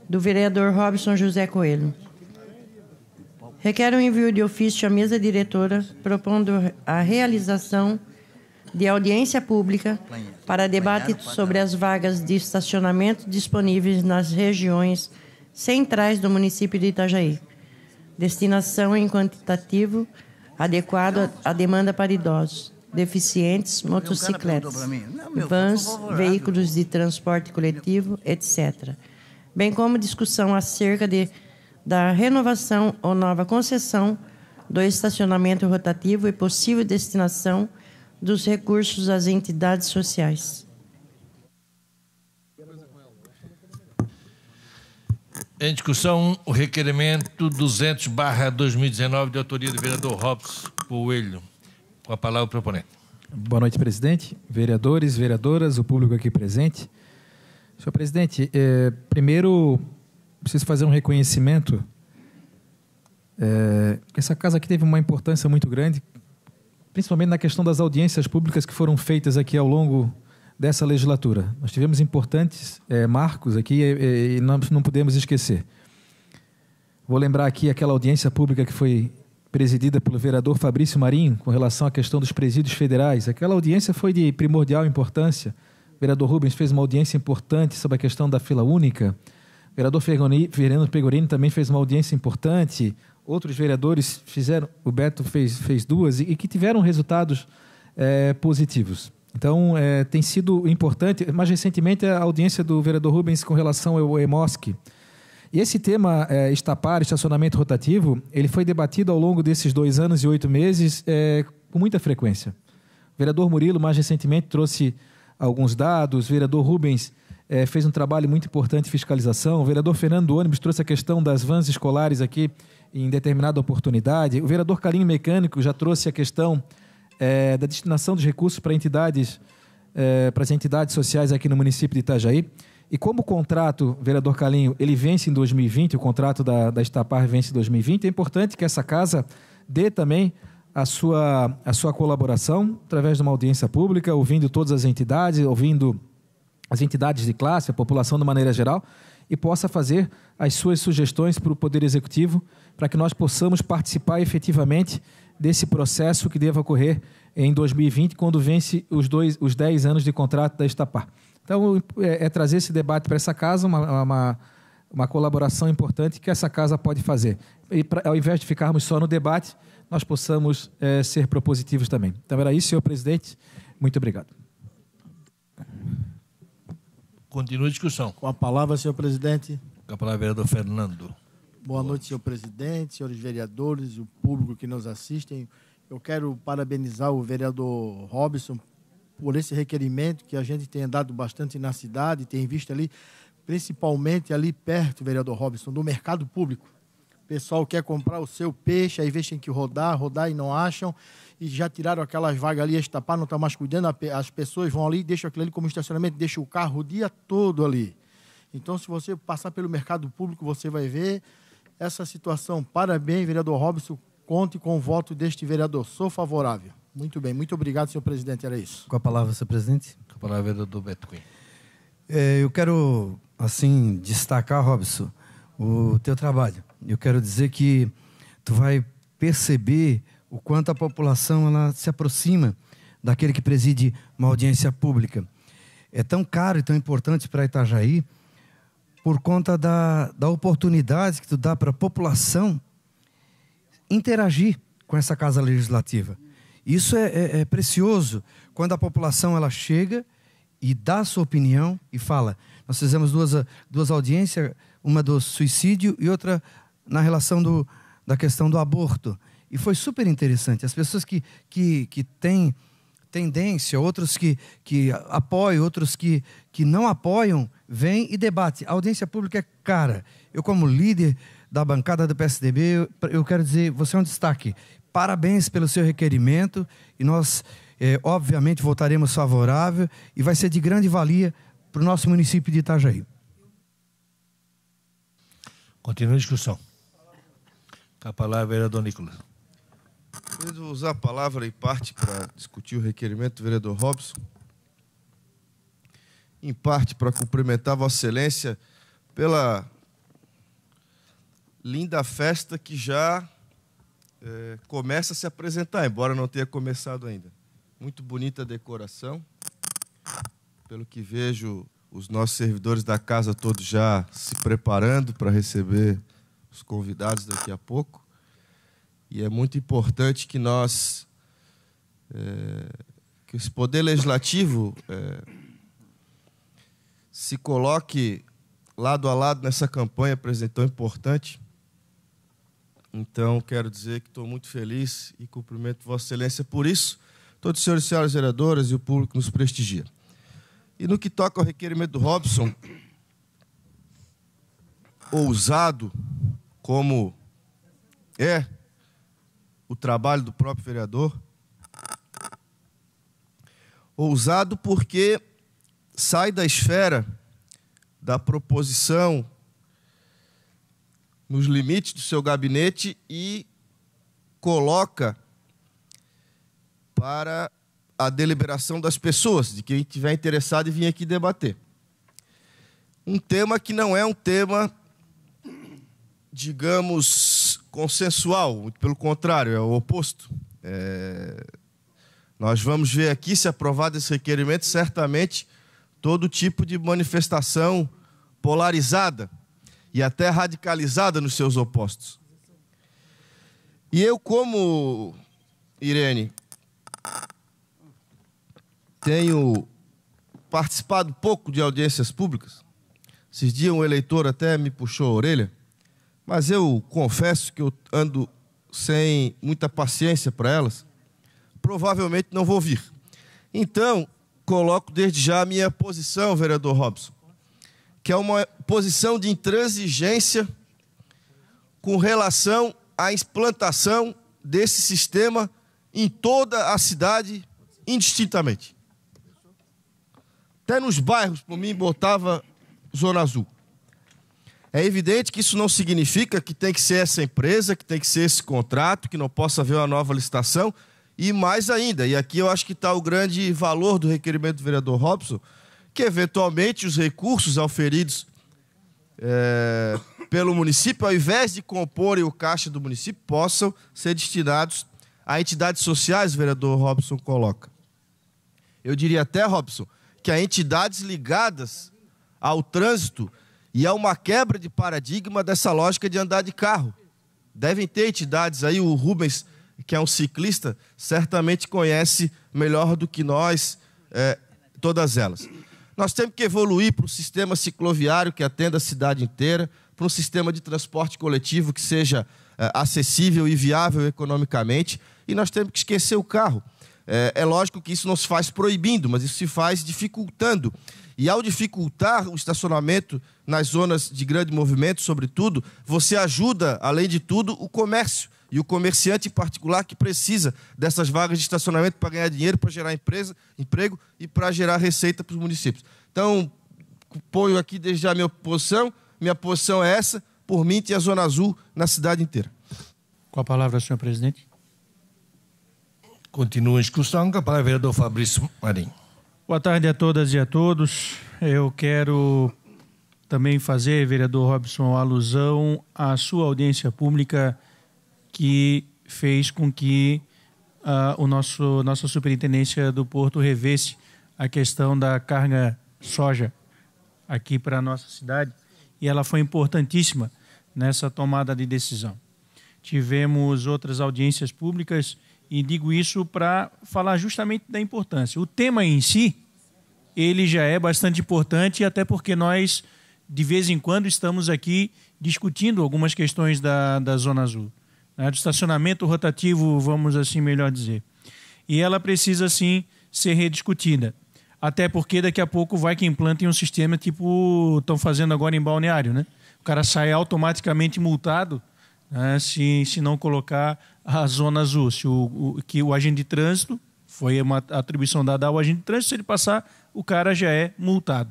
do vereador Robson José Coelho. Requer o um envio de ofício à mesa diretora, propondo a realização de audiência pública para debate sobre as vagas de estacionamento disponíveis nas regiões centrais do município de Itajaí. Destinação em quantitativo adequado à demanda para idosos, deficientes, motocicletas, vans, veículos de transporte coletivo, etc. Bem como discussão acerca de, da renovação ou nova concessão do estacionamento rotativo e possível destinação dos recursos às entidades sociais. Em discussão, o requerimento 200-2019, de autoria do vereador Robson Coelho. Com a palavra o proponente. Boa noite, presidente, vereadores, vereadoras, o público aqui presente. Senhor presidente, eh, primeiro preciso fazer um reconhecimento. Eh, essa casa aqui teve uma importância muito grande principalmente na questão das audiências públicas que foram feitas aqui ao longo dessa legislatura. Nós tivemos importantes é, marcos aqui é, é, e não, não podemos esquecer. Vou lembrar aqui aquela audiência pública que foi presidida pelo vereador Fabrício Marinho com relação à questão dos presídios federais. Aquela audiência foi de primordial importância. O vereador Rubens fez uma audiência importante sobre a questão da fila única. O vereador Fernando Pegorini também fez uma audiência importante outros vereadores fizeram, o Beto fez, fez duas, e, e que tiveram resultados é, positivos. Então, é, tem sido importante, mais recentemente, a audiência do vereador Rubens com relação ao EMOSC. E esse tema, é, estapar, estacionamento rotativo, ele foi debatido ao longo desses dois anos e oito meses é, com muita frequência. O vereador Murilo, mais recentemente, trouxe alguns dados, o vereador Rubens é, fez um trabalho muito importante de fiscalização, o vereador Fernando Ônibus trouxe a questão das vans escolares aqui em determinada oportunidade. O vereador Calinho Mecânico já trouxe a questão é, da destinação dos recursos para entidades, é, para as entidades sociais aqui no município de Itajaí. E como o contrato, vereador Calinho, ele vence em 2020, o contrato da, da Estapar vence em 2020, é importante que essa casa dê também a sua, a sua colaboração através de uma audiência pública, ouvindo todas as entidades, ouvindo as entidades de classe, a população de maneira geral, e possa fazer as suas sugestões para o Poder Executivo para que nós possamos participar efetivamente desse processo que deva ocorrer em 2020, quando vence os, dois, os 10 anos de contrato da Estapar. Então, é, é trazer esse debate para essa casa, uma, uma, uma, colaboração importante que essa casa pode fazer. E pra, ao invés de ficarmos só no debate, nós possamos é, ser propositivos também. Então, era isso, senhor presidente. Muito obrigado. Continua a discussão. Com a palavra, senhor presidente. Com a palavra, vereador Fernando. Boa noite, senhor presidente, senhores vereadores e o público que nos assistem. Eu quero parabenizar o vereador Robson por esse requerimento que a gente tem andado bastante na cidade, tem visto ali, principalmente ali perto, vereador Robson, do mercado público. O pessoal quer comprar o seu peixe, aí vê tem que rodar, rodar e não acham, e já tiraram aquelas vagas ali, estapar, não está mais cuidando, as pessoas vão ali, deixam aquilo ali como estacionamento, deixam o carro o dia todo ali. Então, se você passar pelo mercado público, você vai ver essa situação. Parabéns, vereador Robson. Conte com o voto deste vereador. Sou favorável. Muito bem. Muito obrigado, senhor presidente. Era isso. Com a palavra, senhor presidente. Com a palavra, vereador Beto Cunha. É, eu quero, assim, destacar, Robson, o teu trabalho. Eu quero dizer que tu vai perceber o quanto a população ela se aproxima daquele que preside uma audiência pública. É tão caro e tão importante para Itajaí por conta da, da oportunidade que tu dá para a população interagir com essa casa legislativa. Isso é, é, é, precioso quando a população ela chega e dá a sua opinião e fala. Nós fizemos duas, duas audiências, uma do suicídio e outra na relação do, da questão do aborto. E foi super interessante. As pessoas que, que, que têm tendência, outros que, que apoiam, outros que, que não apoiam, vêm e debate. A audiência pública é cara. Eu, como líder da bancada do PSDB, eu, eu quero dizer, você é um destaque. Parabéns pelo seu requerimento e nós, eh, obviamente, votaremos favorável e vai ser de grande valia para o nosso município de Itajaí. Continua a discussão. Com a palavra, vereador Nicolas vou usar a palavra em parte para discutir o requerimento do vereador Robson, em parte para cumprimentar Vossa Excelência pela linda festa que já é, começa a se apresentar, embora não tenha começado ainda. Muito bonita a decoração. Pelo que vejo, os nossos servidores da casa todos já se preparando para receber os convidados daqui a pouco. E é muito importante que nós, é, que esse poder legislativo é, se coloque lado a lado nessa campanha, presidente, tão importante. Então, quero dizer que estou muito feliz e cumprimento Vossa Excelência por isso, todos os senhores e senhoras vereadoras e o público nos prestigia. E no que toca ao requerimento do Robson, ousado, como é, o trabalho do próprio vereador. Ousado porque sai da esfera da proposição nos limites do seu gabinete e coloca para a deliberação das pessoas, de quem estiver interessado em vir aqui debater. Um tema que não é um tema digamos, consensual, pelo contrário, é o oposto. É... Nós vamos ver aqui, se aprovado esse requerimento, certamente todo tipo de manifestação polarizada e até radicalizada nos seus opostos. E eu, como Irene, tenho participado pouco de audiências públicas. Esses dias um eleitor até me puxou a orelha mas eu confesso que eu ando sem muita paciência para elas, provavelmente não vou vir. Então, coloco desde já a minha posição, vereador Robson, que é uma posição de intransigência com relação à implantação desse sistema em toda a cidade, indistintamente. Até nos bairros, por mim, botava Zona Azul. É evidente que isso não significa que tem que ser essa empresa, que tem que ser esse contrato, que não possa haver uma nova licitação. E mais ainda, e aqui eu acho que está o grande valor do requerimento do vereador Robson, que eventualmente os recursos auferidos é, pelo município, ao invés de comporem o caixa do município, possam ser destinados a entidades sociais, o vereador Robson coloca. Eu diria até, Robson, que a entidades ligadas ao trânsito e há uma quebra de paradigma dessa lógica de andar de carro. Devem ter entidades aí, o Rubens, que é um ciclista, certamente conhece melhor do que nós é, todas elas. Nós temos que evoluir para um sistema cicloviário que atenda a cidade inteira, para um sistema de transporte coletivo que seja é, acessível e viável economicamente, e nós temos que esquecer o carro. É, é lógico que isso não se faz proibindo, mas isso se faz dificultando. E ao dificultar o estacionamento nas zonas de grande movimento, sobretudo, você ajuda, além de tudo, o comércio. E o comerciante em particular que precisa dessas vagas de estacionamento para ganhar dinheiro, para gerar empresa, emprego e para gerar receita para os municípios. Então, ponho aqui desde já a minha posição. Minha posição é essa, por mim tem a Zona Azul na cidade inteira. Com a palavra, senhor presidente. Continua a discussão. Com a palavra, vereador Fabrício Marinho. Boa tarde a todas e a todos. Eu quero também fazer, vereador Robson, alusão à sua audiência pública que fez com que uh, o nosso nossa superintendência do Porto revesse a questão da carga soja aqui para a nossa cidade e ela foi importantíssima nessa tomada de decisão. Tivemos outras audiências públicas e digo isso para falar justamente da importância. O tema em si, ele já é bastante importante, até porque nós, de vez em quando, estamos aqui discutindo algumas questões da, da Zona Azul, né? do estacionamento rotativo, vamos assim melhor dizer. E ela precisa, sim, ser rediscutida. Até porque daqui a pouco vai que implantem um sistema tipo estão fazendo agora em balneário, né? O cara sai automaticamente multado né? se, se não colocar a zona azul. Se o, o, que o agente de trânsito, foi uma atribuição dada ao agente de trânsito, se ele passar, o cara já é multado.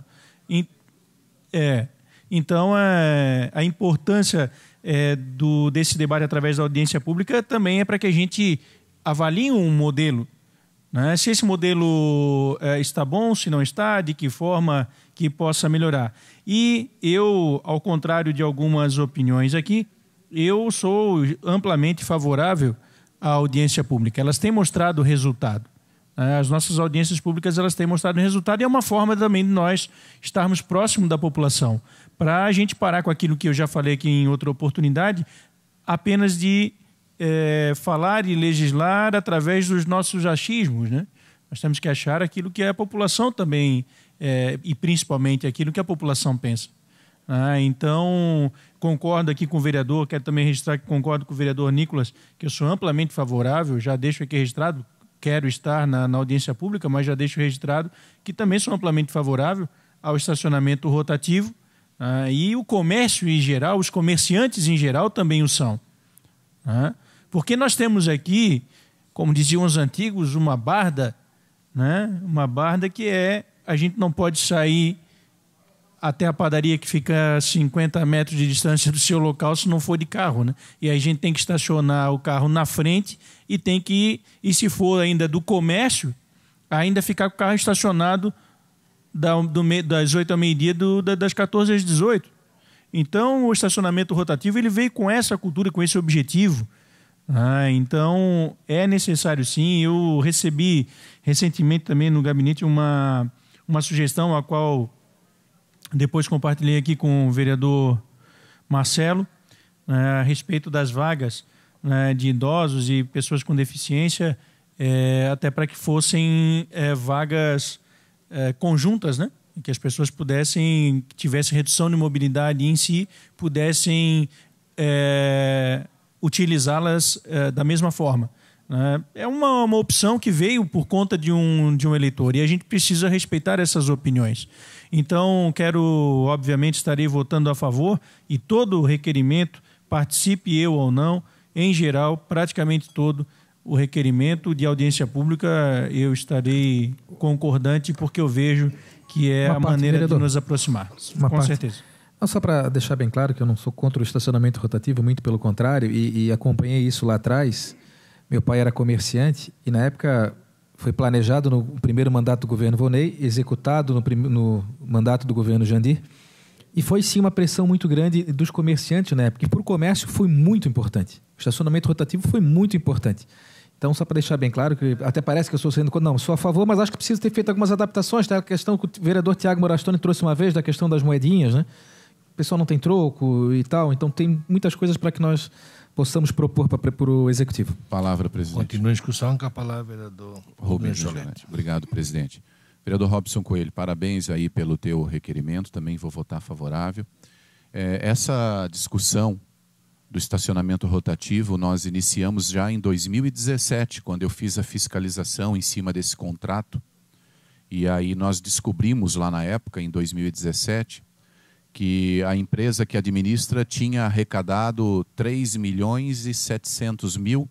é, então, é, a importância é, do, desse debate através da audiência pública também é para que a gente avalie um modelo. Né? Se esse modelo é, está bom, se não está, de que forma que possa melhorar. E eu, ao contrário de algumas opiniões aqui, eu sou amplamente favorável à audiência pública. Elas têm mostrado resultado. Né? As nossas audiências públicas elas têm mostrado resultado e é uma forma também de nós estarmos próximo da população. Para a gente parar com aquilo que eu já falei aqui em outra oportunidade, apenas de é, falar e legislar através dos nossos achismos. Né? Nós temos que achar aquilo que a população também, é, e principalmente aquilo que a população pensa. Ah, então, concordo aqui com o vereador, quero também registrar que concordo com o vereador Nicolas, que eu sou amplamente favorável, já deixo aqui registrado, quero estar na, na audiência pública, mas já deixo registrado que também sou amplamente favorável ao estacionamento rotativo. Ah, e o comércio em geral, os comerciantes em geral também o são. Ah. porque nós temos aqui, como diziam os antigos, uma barda, né? uma barda que é a gente não pode sair até a padaria que fica a 50 metros de distância do seu local se não for de carro, né? E aí a gente tem que estacionar o carro na frente e tem que ir, e se for ainda do comércio, ainda ficar com o carro estacionado da, do, das 8 ao meio-dia, da, das 14 às 18. Então, o estacionamento rotativo ele veio com essa cultura, com esse objetivo. Ah, então, é necessário sim. Eu recebi recentemente também no gabinete uma, uma sugestão a qual depois compartilhei aqui com o vereador Marcelo né, a respeito das vagas né, de idosos e pessoas com deficiência, é, até para que fossem é, vagas é, conjuntas, né? que as pessoas pudessem, tivessem redução de mobilidade em si, pudessem é, utilizá-las é, da mesma forma. Né. É uma, uma opção que veio por conta de um, de um eleitor e a gente precisa respeitar essas opiniões. Então, quero, obviamente, estarei votando a favor e todo o requerimento, participe eu ou não, em geral, praticamente todo o requerimento de audiência pública, eu estarei concordante, porque eu vejo que é Uma a parte, maneira vereador. de nos aproximar. Uma com parte. certeza. Não, só para deixar bem claro que eu não sou contra o estacionamento rotativo, muito pelo contrário, e, e acompanhei isso lá atrás. Meu pai era comerciante e na época foi planejado no primeiro mandato do governo Vonei, executado no, no mandato do governo Jandir. E foi sim uma pressão muito grande dos comerciantes na né? época, para o comércio foi muito importante. O estacionamento rotativo foi muito importante. Então, só para deixar bem claro, que até parece que eu estou sendo. Não, sou a favor, mas acho que precisa ter feito algumas adaptações. Tá? A questão que o vereador Tiago Morastoni trouxe uma vez, da questão das moedinhas, né? O pessoal não tem troco e tal, então tem muitas coisas para que nós possamos propor para, para o Executivo. Palavra, presidente. Continua a discussão com a palavra, vereador Rubens Solete. Obrigado, presidente. Vereador Robson Coelho, parabéns aí pelo teu requerimento, também vou votar favorável. É, essa discussão do estacionamento rotativo nós iniciamos já em 2017, quando eu fiz a fiscalização em cima desse contrato. E aí nós descobrimos lá na época, em 2017, que a empresa que administra tinha arrecadado 3 milhões e 700 mil,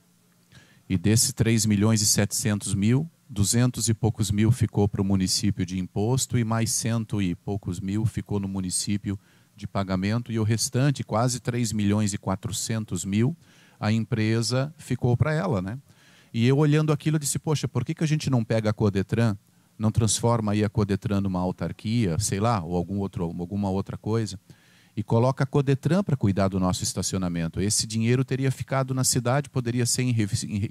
e desses 3 milhões e 700 mil, 200 e poucos mil ficou para o município de imposto e mais cento e poucos mil ficou no município de pagamento, e o restante, quase 3 milhões e 400 mil, a empresa ficou para ela, né? E eu olhando aquilo, eu disse, poxa, por que, que a gente não pega a Codetran não transforma aí a Codetran numa autarquia, sei lá, ou algum outro, alguma outra coisa, e coloca a Codetran para cuidar do nosso estacionamento. Esse dinheiro teria ficado na cidade, poderia ser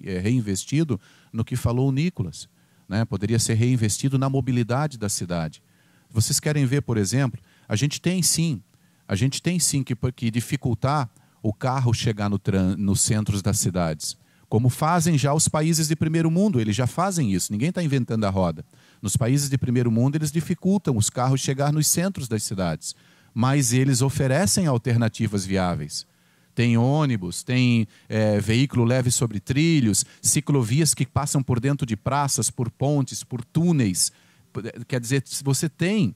é, reinvestido no que falou o Nicolas, né? poderia ser reinvestido na mobilidade da cidade. Vocês querem ver, por exemplo, a gente tem sim, a gente tem sim que, que dificultar o carro chegar no nos centros das cidades, como fazem já os países de primeiro mundo, eles já fazem isso, ninguém está inventando a roda. Nos países de primeiro mundo, eles dificultam os carros chegar nos centros das cidades, mas eles oferecem alternativas viáveis. Tem ônibus, tem é, veículo leve sobre trilhos, ciclovias que passam por dentro de praças, por pontes, por túneis. Quer dizer, você tem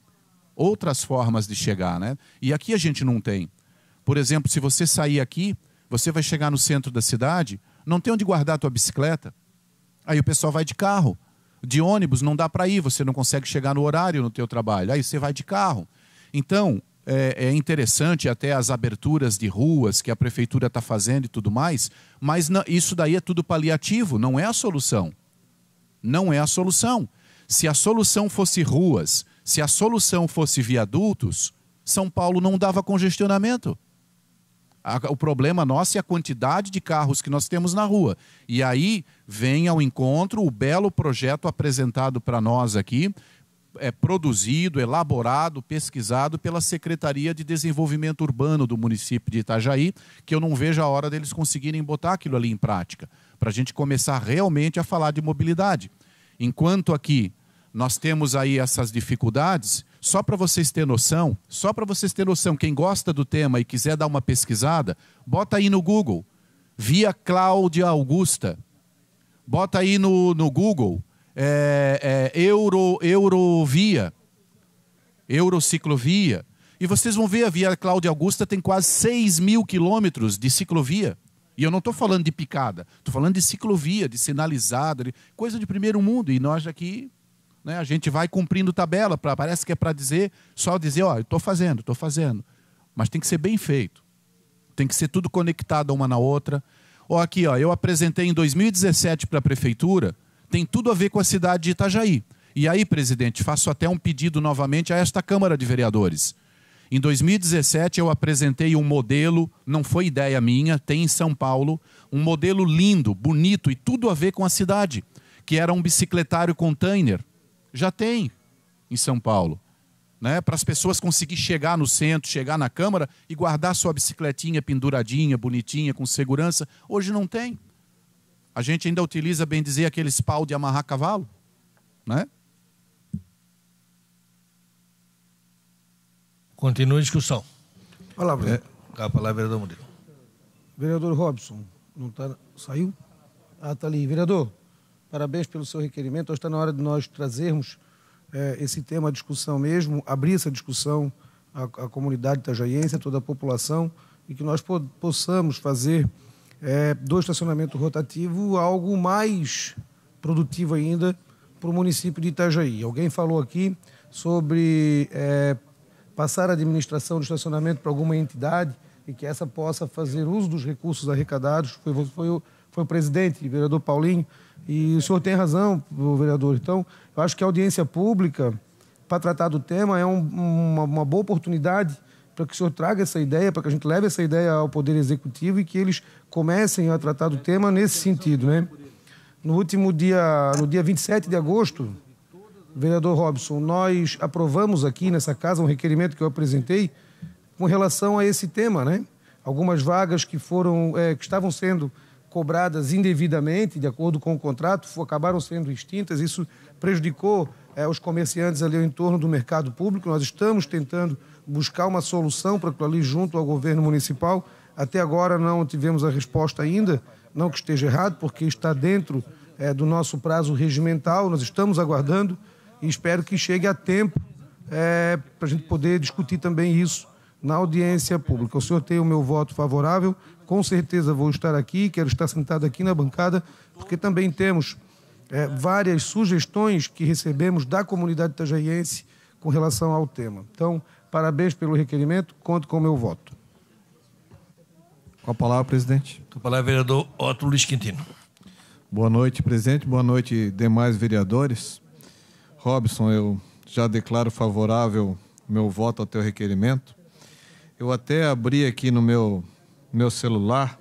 outras formas de chegar, né? E aqui a gente não tem. Por exemplo, se você sair aqui, você vai chegar no centro da cidade, não tem onde guardar a tua bicicleta. Aí o pessoal vai de carro. De ônibus não dá para ir, você não consegue chegar no horário no teu trabalho. Aí você vai de carro. Então, é, é interessante até as aberturas de ruas que a prefeitura está fazendo e tudo mais, mas isso daí é tudo paliativo, não é a solução. Não é a solução. Se a solução fosse ruas, se a solução fosse viadutos, São Paulo não dava congestionamento o problema nosso é a quantidade de carros que nós temos na rua. E aí vem ao encontro o belo projeto apresentado para nós aqui, é produzido, elaborado, pesquisado pela Secretaria de Desenvolvimento Urbano do município de Itajaí, que eu não vejo a hora deles conseguirem botar aquilo ali em prática, para a gente começar realmente a falar de mobilidade. Enquanto aqui nós temos aí essas dificuldades, só para vocês terem noção, só para vocês terem noção, quem gosta do tema e quiser dar uma pesquisada, bota aí no Google, via Cláudia Augusta. Bota aí no, no Google, é, é, Euro, Eurovia, Eurociclovia. E vocês vão ver, a Via Cláudia Augusta tem quase 6 mil quilômetros de ciclovia. E eu não estou falando de picada, estou falando de ciclovia, de sinalizada, de coisa de primeiro mundo. E nós aqui né? A gente vai cumprindo tabela, pra, parece que é para dizer, só dizer, ó, estou fazendo, estou fazendo. Mas tem que ser bem feito. Tem que ser tudo conectado uma na outra. Ó, aqui, ó, eu apresentei em 2017 para a prefeitura, tem tudo a ver com a cidade de Itajaí. E aí, presidente, faço até um pedido novamente a esta Câmara de Vereadores. Em 2017, eu apresentei um modelo, não foi ideia minha, tem em São Paulo, um modelo lindo, bonito e tudo a ver com a cidade, que era um bicicletário container já tem em São Paulo. Né, para as pessoas conseguir chegar no centro, chegar na Câmara e guardar sua bicicletinha penduradinha, bonitinha, com segurança. Hoje não tem. A gente ainda utiliza, bem dizer, aqueles pau de amarrar cavalo. Né? Continua a discussão. Palavra. É. A palavra, vereador Murilo. Vereador Robson, não tá, saiu? Ah, está ali. Vereador, Parabéns pelo seu requerimento. Hoje está na hora de nós trazermos é, esse tema à discussão mesmo, abrir essa discussão à, à comunidade itajaiense, a toda a população, e que nós po possamos fazer é, do estacionamento rotativo algo mais produtivo ainda para o município de Itajaí. Alguém falou aqui sobre é, passar a administração do estacionamento para alguma entidade e que essa possa fazer uso dos recursos arrecadados. Foi, foi o foi o presidente, vereador Paulinho, e o senhor tem razão, vereador. Então, eu acho que a audiência pública, para tratar do tema, é um, uma, uma boa oportunidade para que o senhor traga essa ideia, para que a gente leve essa ideia ao Poder Executivo e que eles comecem a tratar do tema nesse sentido. Né? No último dia, no dia 27 de agosto, vereador Robson, nós aprovamos aqui nessa casa um requerimento que eu apresentei com relação a esse tema, né? Algumas vagas que foram, é, que estavam sendo cobradas indevidamente, de acordo com o contrato, acabaram sendo extintas. Isso prejudicou eh, os comerciantes ali em torno do mercado público. Nós estamos tentando buscar uma solução para aquilo ali junto ao governo municipal. Até agora não tivemos a resposta ainda, não que esteja errado, porque está dentro eh, do nosso prazo regimental. Nós estamos aguardando e espero que chegue a tempo eh, para a gente poder discutir também isso na audiência pública. O senhor tem o meu voto favorável, com certeza vou estar aqui, quero estar sentado aqui na bancada, porque também temos é, várias sugestões que recebemos da comunidade itajaiense com relação ao tema. Então, parabéns pelo requerimento, conto com o meu voto. Com a palavra, presidente. Com a palavra, vereador Otto Luiz Quintino. Boa noite, presidente. Boa noite, demais vereadores. Robson, eu já declaro favorável meu voto ao teu requerimento. Eu até abri aqui no meu meu celular,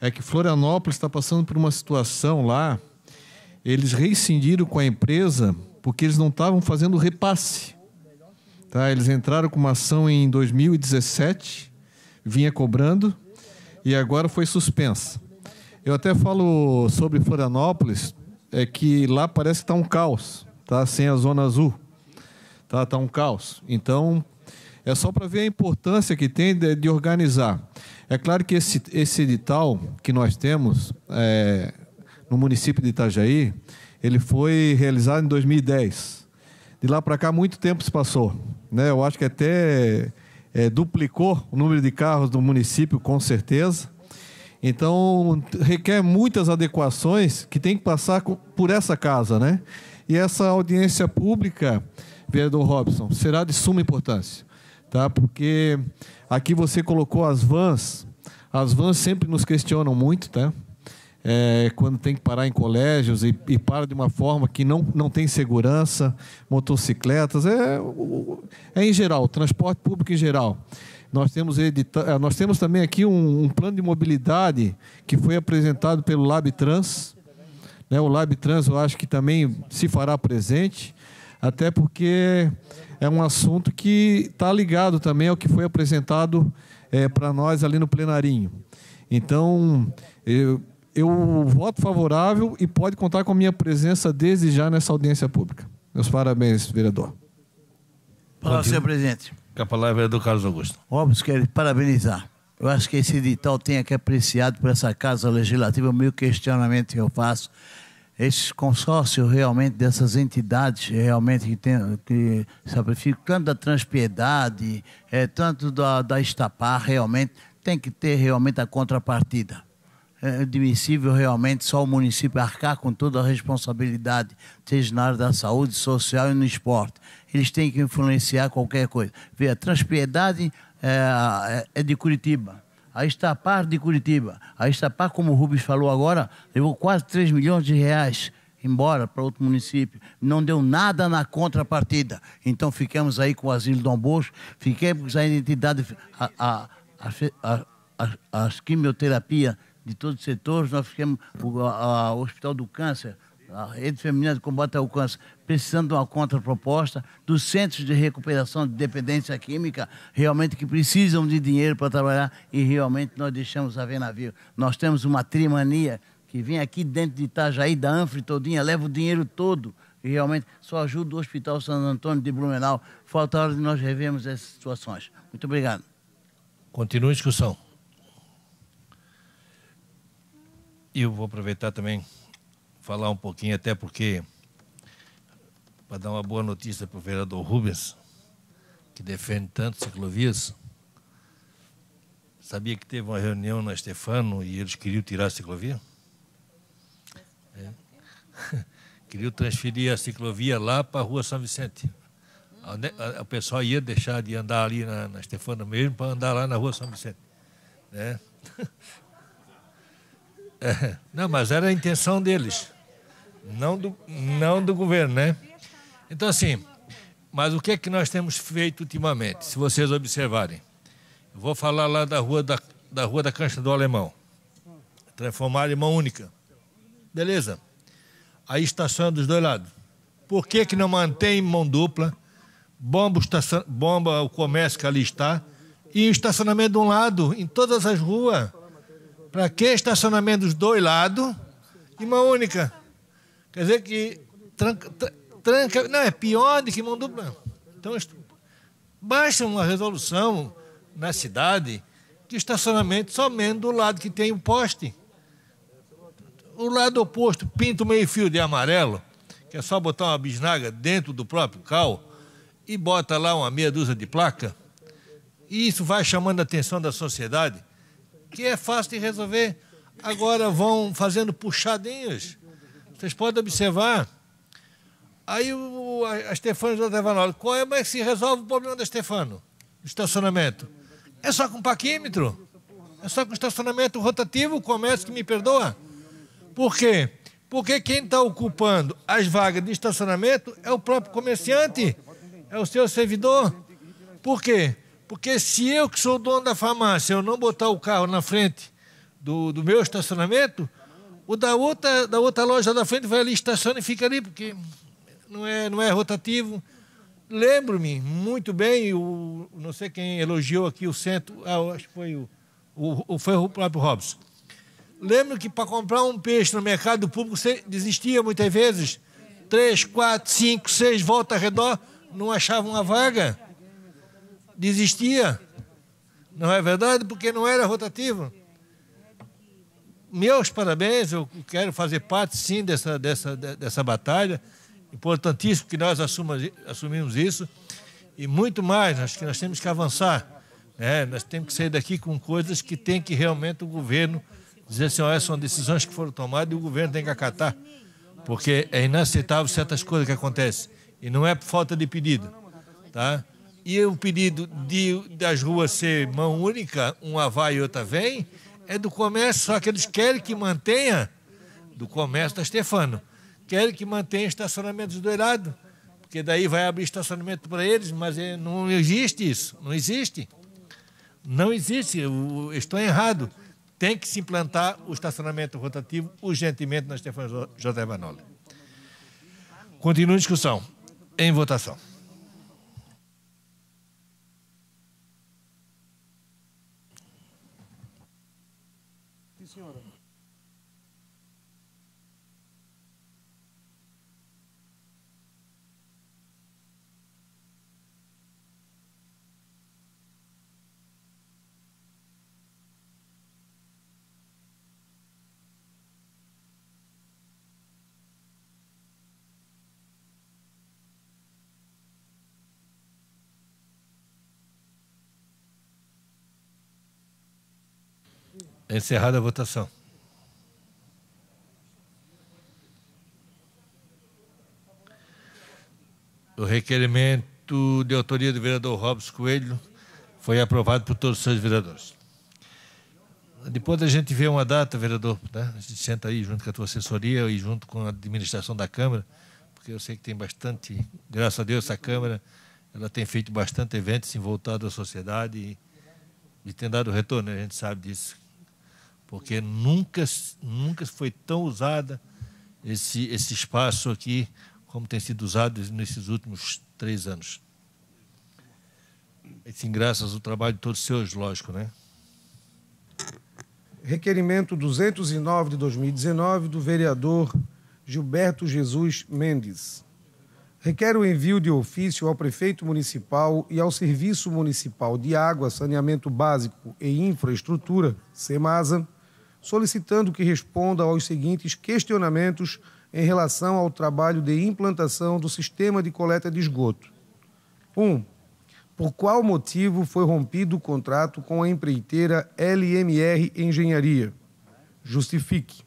é que Florianópolis está passando por uma situação lá. Eles rescindiram com a empresa porque eles não estavam fazendo repasse. Tá? Eles entraram com uma ação em 2017, vinha cobrando e agora foi suspensa. Eu até falo sobre Florianópolis, é que lá parece que está um caos, tá? Sem a zona azul, tá? Tá um caos. Então é só para ver a importância que tem de, de organizar. É claro que esse, esse edital que nós temos é, no município de Itajaí, ele foi realizado em 2010. De lá para cá, muito tempo se passou. Né? Eu acho que até é, duplicou o número de carros do município, com certeza. Então, requer muitas adequações que tem que passar por essa casa, né? E essa audiência pública, vereador Robson, será de suma importância, tá? Porque Aqui você colocou as vans. As vans sempre nos questionam muito, tá? É, quando tem que parar em colégios e, e, para de uma forma que não, não tem segurança, motocicletas, é, é em geral, transporte público em geral. Nós temos, edita eh, nós temos também aqui um, um plano de mobilidade que foi apresentado pelo Lab Trans. Né, o Lab Trans eu acho que também se fará presente, até porque é um assunto que está ligado também ao que foi apresentado é, para nós ali no plenarinho. Então, eu, eu voto favorável e pode contar com a minha presença desde já nessa audiência pública. Meus parabéns, vereador. Palavra, senhor presidente. A palavra é do Carlos Augusto. Óbvio, quero parabenizar. Eu acho que esse edital tem que é apreciado por essa Casa Legislativa, é o meu questionamento que eu faço esse consórcio realmente dessas entidades realmente que tem que sacrificam tanto da transpiedade é, tanto da, da estapar realmente tem que ter realmente a contrapartida é admissível realmente só o município arcar com toda a responsabilidade, seja na área da saúde, social e no esporte. Eles têm que influenciar qualquer coisa. ver a transpiedade é, é de Curitiba a Estapar de Curitiba. A Estapar, como o Rubens falou agora, levou quase 3 milhões de reais embora para outro município. Não deu nada na contrapartida. Então ficamos aí com o Asilo Dom Bosco, fiquemos aí na identidade, a, a, a, as quimioterapia de todos os setores, nós ficamos o Hospital do Câncer, a Rede Feminina de Combate ao Câncer, precisando de uma contraproposta, dos centros de recuperação de dependência química, realmente que precisam de dinheiro para trabalhar e realmente nós deixamos a ver navio. Nós temos uma trimania que vem aqui dentro de Itajaí, da Anfre todinha, leva o dinheiro todo e realmente só ajuda o Hospital Santo Antônio de Blumenau. Falta a hora de nós revermos essas situações. Muito obrigado. Continua a discussão. E eu vou aproveitar também falar um pouquinho, até porque para dar uma boa notícia para o vereador Rubens, que defende tanto ciclovias. Sabia que teve uma reunião na Stefano e eles queriam tirar a ciclovia? É. Queriam transferir a ciclovia lá para a Rua São Vicente. O pessoal ia deixar de andar ali na, na Stefano mesmo para andar lá na Rua São Vicente. Né? É. Não, mas era a intenção deles, não do, não do governo, né? Então, assim, mas o que é que nós temos feito ultimamente, se vocês observarem? Eu vou falar lá da rua da, da, rua da Cancha do Alemão. Transformar em mão única. Beleza. Aí estaciona é dos dois lados. Por que, que não mantém mão dupla? Bomba, estacion... bomba o comércio que ali está. E estacionamento de um lado, em todas as ruas. Para que estacionamento dos dois lados e mão única? Quer dizer que tranca, tranca. Não, é pior do que mão dupla. Então, basta uma resolução na cidade de estacionamento somente do lado que tem o poste. O lado oposto pinta o meio-fio de amarelo, que é só botar uma bisnaga dentro do próprio cal e bota lá uma meia dúzia de placa. E isso vai chamando a atenção da sociedade, que é fácil de resolver. Agora vão fazendo puxadinhos. Vocês podem observar Aí o, a, a Stefano já estava falando, qual é, como é que se resolve o problema da Stefano? Do estacionamento. É só com paquímetro? É só com estacionamento rotativo, o comércio que me perdoa? Por quê? Porque quem está ocupando as vagas de estacionamento é o próprio comerciante, é o seu servidor. Por quê? Porque se eu, que sou dono da farmácia, eu não botar o carro na frente do, do meu estacionamento, o da outra, da outra loja da frente vai ali, estaciona e fica ali, porque não é, não é rotativo. Lembro-me muito bem, o, não sei quem elogiou aqui o centro, ah, acho que foi o, o, foi o próprio Robson. Lembro que para comprar um peixe no mercado público você desistia muitas vezes. Três, quatro, cinco, seis voltas ao redor, não achava uma vaga. Desistia. Não é verdade? Porque não era rotativo. Meus parabéns, eu quero fazer parte sim dessa, dessa, dessa batalha importantíssimo que nós assumamos, assumimos isso e muito mais, acho que nós temos que avançar. Né? Nós temos que sair daqui com coisas que tem que realmente o governo dizer assim, olha, são decisões que foram tomadas e o governo tem que acatar, porque é inaceitável certas coisas que acontecem e não é por falta de pedido. Tá? E o pedido de, das ruas ser mão única, uma vai e outra vem, é do comércio, só que eles querem que mantenha do comércio da Stefano querem que mantenha estacionamento desdoirado, porque daí vai abrir estacionamento para eles, mas é, não existe isso, não existe. Não existe, estou errado. Tem que se implantar o estacionamento rotativo urgentemente na Stefano José Vanoli. Continua a discussão. Em votação. Encerrada a votação. O requerimento de autoria do vereador Robson Coelho foi aprovado por todos os seus vereadores. Depois a gente vê uma data, vereador, né? a gente senta aí junto com a tua assessoria e junto com a administração da Câmara, porque eu sei que tem bastante, graças a Deus, essa Câmara ela tem feito bastante eventos voltado à sociedade e, e tem dado retorno, né? a gente sabe disso porque nunca, nunca foi tão usada esse, esse espaço aqui como tem sido usado nesses últimos três anos. E sim, graças ao trabalho de todos seus, lógico, né? Requerimento 209 de 2019 do vereador Gilberto Jesus Mendes. Requer o envio de ofício ao prefeito municipal e ao Serviço Municipal de Água, Saneamento Básico e Infraestrutura, SEMASA, solicitando que responda aos seguintes questionamentos em relação ao trabalho de implantação do sistema de coleta de esgoto. 1. Um, por qual motivo foi rompido o contrato com a empreiteira LMR Engenharia? Justifique.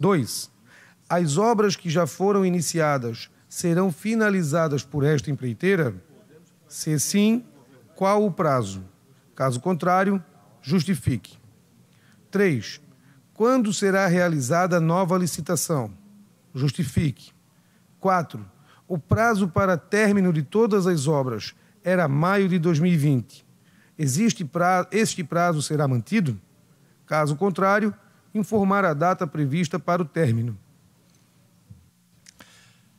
2. As obras que já foram iniciadas serão finalizadas por esta empreiteira? Se sim, qual o prazo? Caso contrário, justifique. 3. Quando será realizada nova licitação? Justifique. 4. O prazo para término de todas as obras era maio de 2020. Existe este prazo será mantido? Caso contrário, informar a data prevista para o término.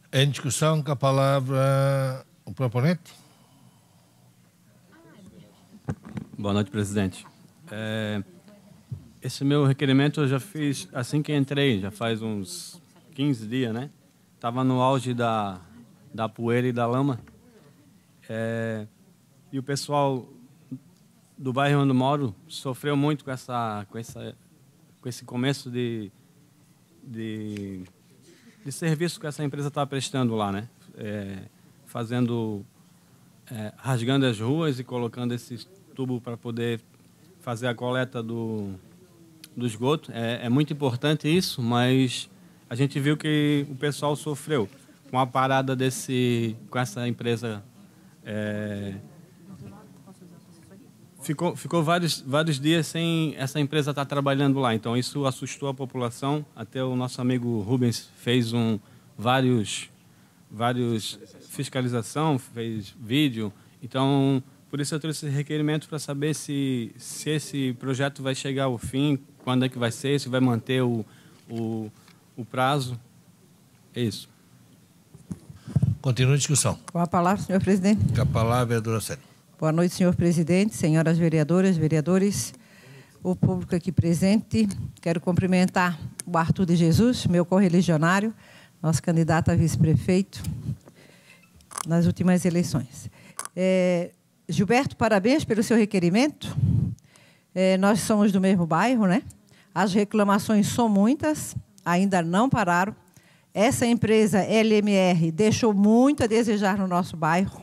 Em discussão, com a palavra o proponente. Boa noite, presidente. É... Esse meu requerimento eu já fiz assim que entrei, já faz uns 15 dias, né? Estava no auge da, da poeira e da lama. É, e o pessoal do bairro onde moro sofreu muito com, essa, com, essa, com esse começo de, de, de serviço que essa empresa estava prestando lá, né? É, fazendo, é, rasgando as ruas e colocando esse tubo para poder fazer a coleta do, do esgoto. É, é muito importante isso, mas a gente viu que o pessoal sofreu com a parada desse, com essa empresa. É, ficou, ficou vários, vários dias sem essa empresa estar tá trabalhando lá. Então isso assustou a população. Até o nosso amigo Rubens fez um vários vários fiscalização, fez vídeo. Então por isso eu trouxe esse requerimento para saber se, se esse projeto vai chegar ao fim, quando é que vai ser, se vai manter o, o, o prazo. É isso. Continua a discussão. Com a palavra, senhor presidente. Com a palavra, vereadora Sérgio. Boa noite, senhor presidente, senhoras vereadoras, vereadores, o público aqui presente. Quero cumprimentar o Arthur de Jesus, meu correligionário, nosso candidato a vice-prefeito nas últimas eleições. É, Gilberto, parabéns pelo seu requerimento. É, nós somos do mesmo bairro, né? As reclamações são muitas, ainda não pararam. Essa empresa LMR deixou muito a desejar no nosso bairro.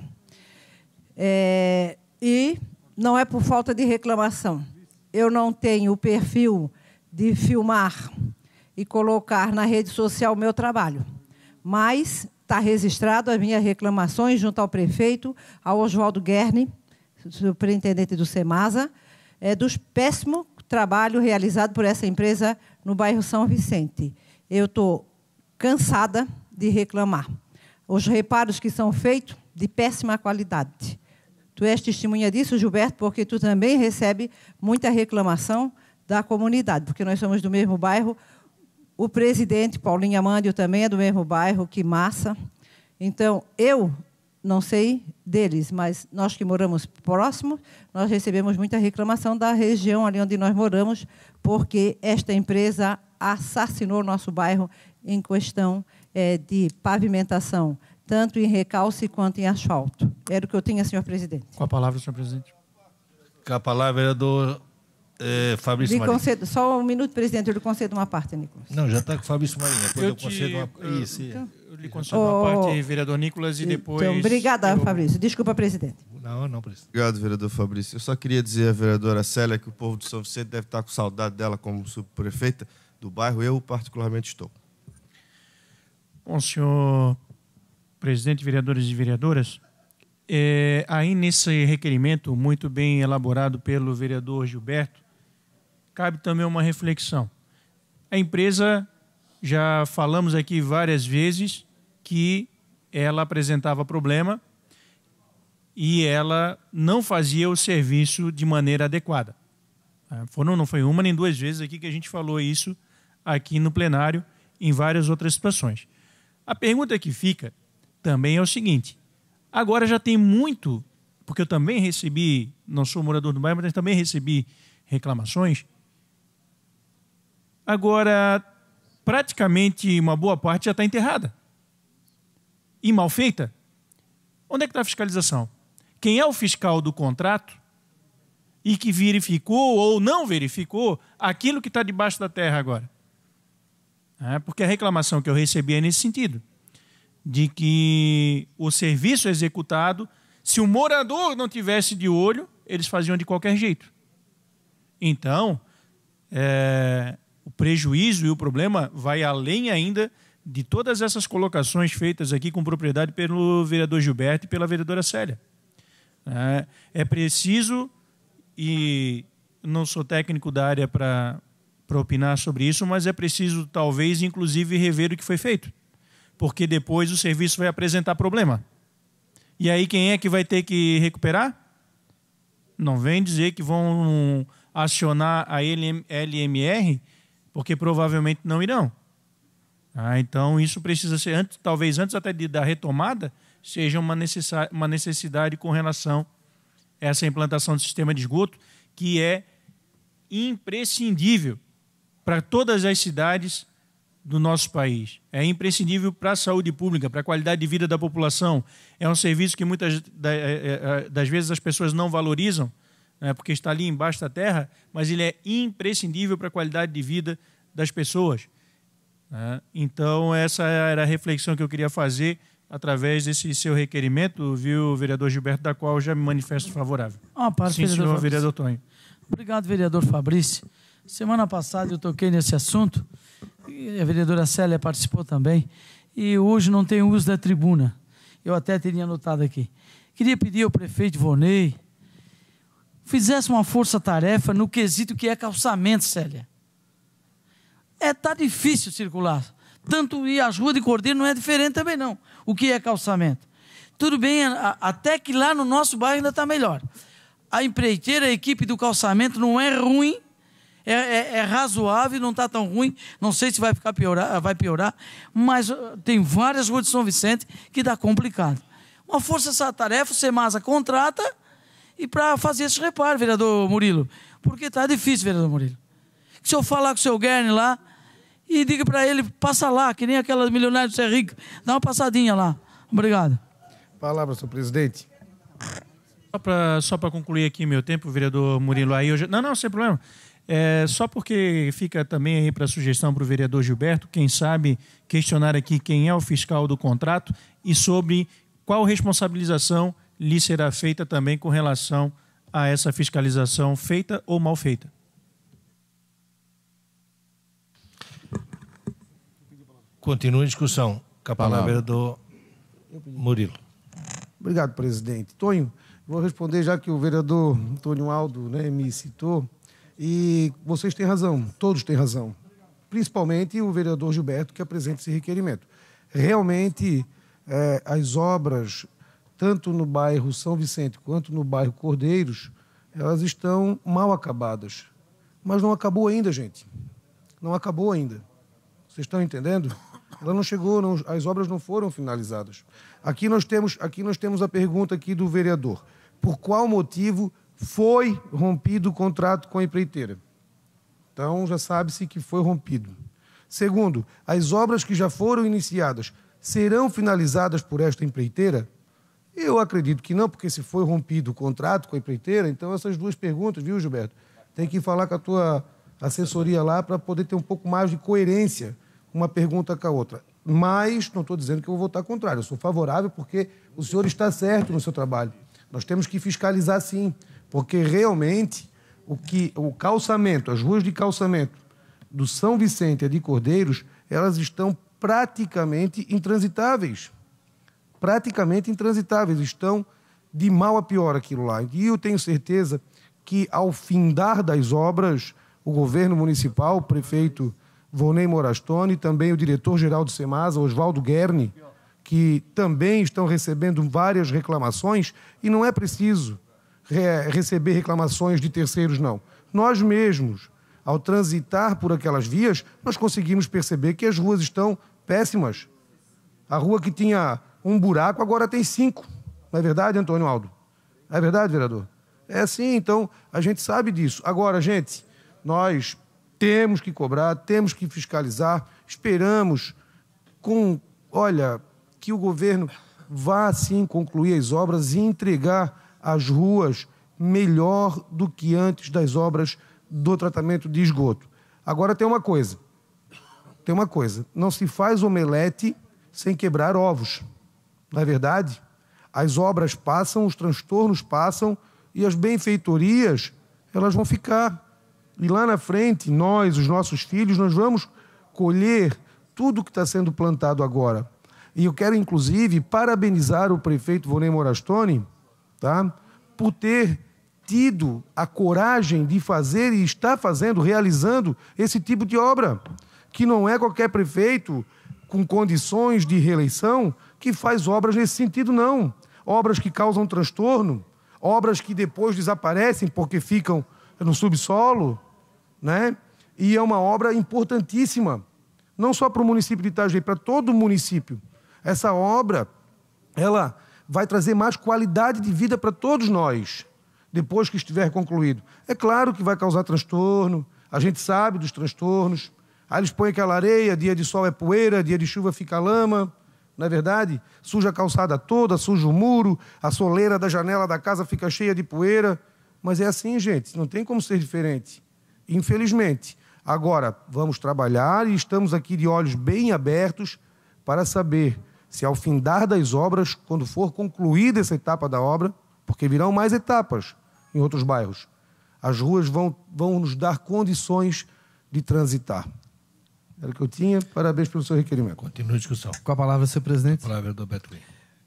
É, e não é por falta de reclamação. Eu não tenho o perfil de filmar e colocar na rede social o meu trabalho. Mas Está registrado as minhas reclamações junto ao prefeito, ao Oswaldo Guerne, superintendente do SEMASA, é, dos péssimo trabalho realizado por essa empresa no bairro São Vicente. Eu estou cansada de reclamar. Os reparos que são feitos de péssima qualidade. Tu és testemunha disso, Gilberto, porque tu também recebe muita reclamação da comunidade, porque nós somos do mesmo bairro, o presidente Paulinho Amândio também é do mesmo bairro, que massa. Então, eu não sei deles, mas nós que moramos próximo, nós recebemos muita reclamação da região ali onde nós moramos, porque esta empresa assassinou nosso bairro em questão é, de pavimentação, tanto em recalce quanto em asfalto. Era o que eu tinha, senhor presidente. Com a palavra, senhor presidente. Com a palavra, vereador é, Fabrício Marinho. Concedo, só um minuto, presidente, eu lhe concedo uma parte, Nicolas. Não, já está com o Fabrício Marinho, depois eu, eu concedo te, uma Isso, então, Eu lhe concedo oh, uma parte, vereador Nicolas, e então, depois. Então, obrigada, eu... Fabrício. Desculpa, presidente. Não, não, presidente. Obrigado, vereador Fabrício. Eu só queria dizer à vereadora Célia que o povo de São Vicente deve estar com saudade dela como subprefeita do bairro, eu particularmente estou. Bom, senhor presidente, vereadores e vereadoras, é, aí nesse requerimento muito bem elaborado pelo vereador Gilberto, cabe também uma reflexão. A empresa, já falamos aqui várias vezes, que ela apresentava problema e ela não fazia o serviço de maneira adequada. Ah, foram, não foi uma nem duas vezes aqui que a gente falou isso aqui no plenário, em várias outras situações. A pergunta que fica também é o seguinte: agora já tem muito, porque eu também recebi, não sou morador do bairro, mas também recebi reclamações Agora, praticamente uma boa parte já está enterrada e mal feita. Onde é que está a fiscalização? Quem é o fiscal do contrato e que verificou ou não verificou aquilo que está debaixo da terra agora? É, porque a reclamação que eu recebi é nesse sentido, de que o serviço executado, se o morador não tivesse de olho, eles faziam de qualquer jeito. Então, é, o prejuízo e o problema vai além ainda de todas essas colocações feitas aqui com propriedade pelo vereador Gilberto e pela vereadora Célia. É, é preciso, e não sou técnico da área para opinar sobre isso, mas é preciso, talvez, inclusive, rever o que foi feito, porque depois o serviço vai apresentar problema. E aí quem é que vai ter que recuperar? Não vem dizer que vão acionar a LMR porque provavelmente não irão. Ah, então isso precisa ser antes, talvez antes até de, da retomada seja uma, necessidade, uma necessidade com relação a essa implantação do sistema de esgoto que é imprescindível para todas as cidades do nosso país. É imprescindível para a saúde pública, para a qualidade de vida da população. É um serviço que muitas é, é, é, das vezes as pessoas não valorizam né, porque está ali embaixo da terra, mas ele é imprescindível para a qualidade de vida das pessoas. Né? Então, essa era a reflexão que eu queria fazer através desse seu requerimento, viu, vereador Gilberto, da qual já me manifesto favorável. Ah, Sim, vereador, senhor, vereador Tonho. Obrigado, vereador Fabrício. Semana passada eu toquei nesse assunto, a vereadora Célia participou também, e hoje não tem uso da tribuna. Eu até teria anotado aqui. Queria pedir ao prefeito Vonei, fizesse uma força-tarefa no quesito que é calçamento, Célia. É, tá difícil circular. Tanto e as ruas de Cordeiro não é diferente também não. O que é calçamento? Tudo bem, a, até que lá no nosso bairro ainda está melhor. A empreiteira, a equipe do calçamento não é ruim, é, é, é razoável, não está tão ruim. Não sei se vai ficar piorar, vai piorar, mas uh, tem várias ruas de São Vicente que dá complicado. Uma força-tarefa, o Semasa contrata, e para fazer esse reparo, vereador Murilo. Porque está difícil, vereador Murilo. Se eu falar com o seu Guerne lá e diga para ele, passa lá, que nem aquela milionária do Ser Rico, dá uma passadinha lá. Obrigado. Palavra, senhor presidente. Só para concluir aqui meu tempo, vereador Murilo, aí eu já... Não, não, sem problema. É, só porque fica também aí para sugestão para o vereador Gilberto, quem sabe questionar aqui quem é o fiscal do contrato e sobre qual responsabilização lhe será feita também com relação a essa fiscalização feita ou mal feita. Continua a discussão. Com a palavra, vereador Murilo. Obrigado, presidente. Tonho, vou responder já que o vereador Antônio Aldo né, me citou. E vocês têm razão, todos têm razão. Principalmente o vereador Gilberto, que apresenta esse requerimento. Realmente, eh, as obras tanto no bairro São Vicente quanto no bairro Cordeiros, elas estão mal acabadas. Mas não acabou ainda, gente. Não acabou ainda. Vocês estão entendendo? Ela não chegou, não, as obras não foram finalizadas. Aqui nós temos, aqui nós temos a pergunta aqui do vereador. Por qual motivo foi rompido o contrato com a empreiteira? Então já sabe-se que foi rompido. Segundo, as obras que já foram iniciadas serão finalizadas por esta empreiteira? Eu acredito que não, porque se foi rompido o contrato com a empreiteira, então essas duas perguntas, viu, Gilberto? Tem que falar com a tua assessoria lá para poder ter um pouco mais de coerência uma pergunta com a outra. Mas não estou dizendo que eu vou votar contrário. Eu sou favorável porque o senhor está certo no seu trabalho. Nós temos que fiscalizar sim, porque realmente o que o calçamento, as ruas de calçamento do São Vicente e de Cordeiros, elas estão praticamente intransitáveis praticamente intransitáveis, estão de mal a pior aquilo lá. E eu tenho certeza que, ao findar das obras, o governo municipal, o prefeito Vonei Morastone, também o diretor-geral do SEMASA, Oswaldo Guerne, que também estão recebendo várias reclamações, e não é preciso re receber reclamações de terceiros, não. Nós mesmos, ao transitar por aquelas vias, nós conseguimos perceber que as ruas estão péssimas. A rua que tinha um buraco, agora tem cinco. Não é verdade, Antônio Aldo? é verdade, vereador? É sim, então a gente sabe disso. Agora, gente, nós temos que cobrar, temos que fiscalizar, esperamos com, olha, que o governo vá sim concluir as obras e entregar as ruas melhor do que antes das obras do tratamento de esgoto. Agora tem uma coisa. Tem uma coisa, não se faz omelete sem quebrar ovos. Não é verdade? As obras passam, os transtornos passam e as benfeitorias, elas vão ficar. E lá na frente, nós, os nossos filhos, nós vamos colher tudo que está sendo plantado agora. E eu quero, inclusive, parabenizar o prefeito Vonei Morastoni tá? por ter tido a coragem de fazer e está fazendo, realizando esse tipo de obra, que não é qualquer prefeito com condições de reeleição que faz obras nesse sentido, não. Obras que causam transtorno, obras que depois desaparecem porque ficam no subsolo, né? E é uma obra importantíssima, não só para o município de Itajaí, para todo o município. Essa obra, ela vai trazer mais qualidade de vida para todos nós, depois que estiver concluído. É claro que vai causar transtorno, a gente sabe dos transtornos. Aí eles põem aquela areia, dia de sol é poeira, dia de chuva fica lama não é verdade? Suja a calçada toda, suja o muro, a soleira da janela da casa fica cheia de poeira. Mas é assim, gente, não tem como ser diferente. Infelizmente. Agora, vamos trabalhar e estamos aqui de olhos bem abertos para saber se, ao findar das obras, quando for concluída essa etapa da obra, porque virão mais etapas em outros bairros, as ruas vão, vão nos dar condições de transitar. Era o que eu tinha. Parabéns pelo seu requerimento. Continua a discussão. Com a palavra, senhor presidente. Com a palavra do Alberto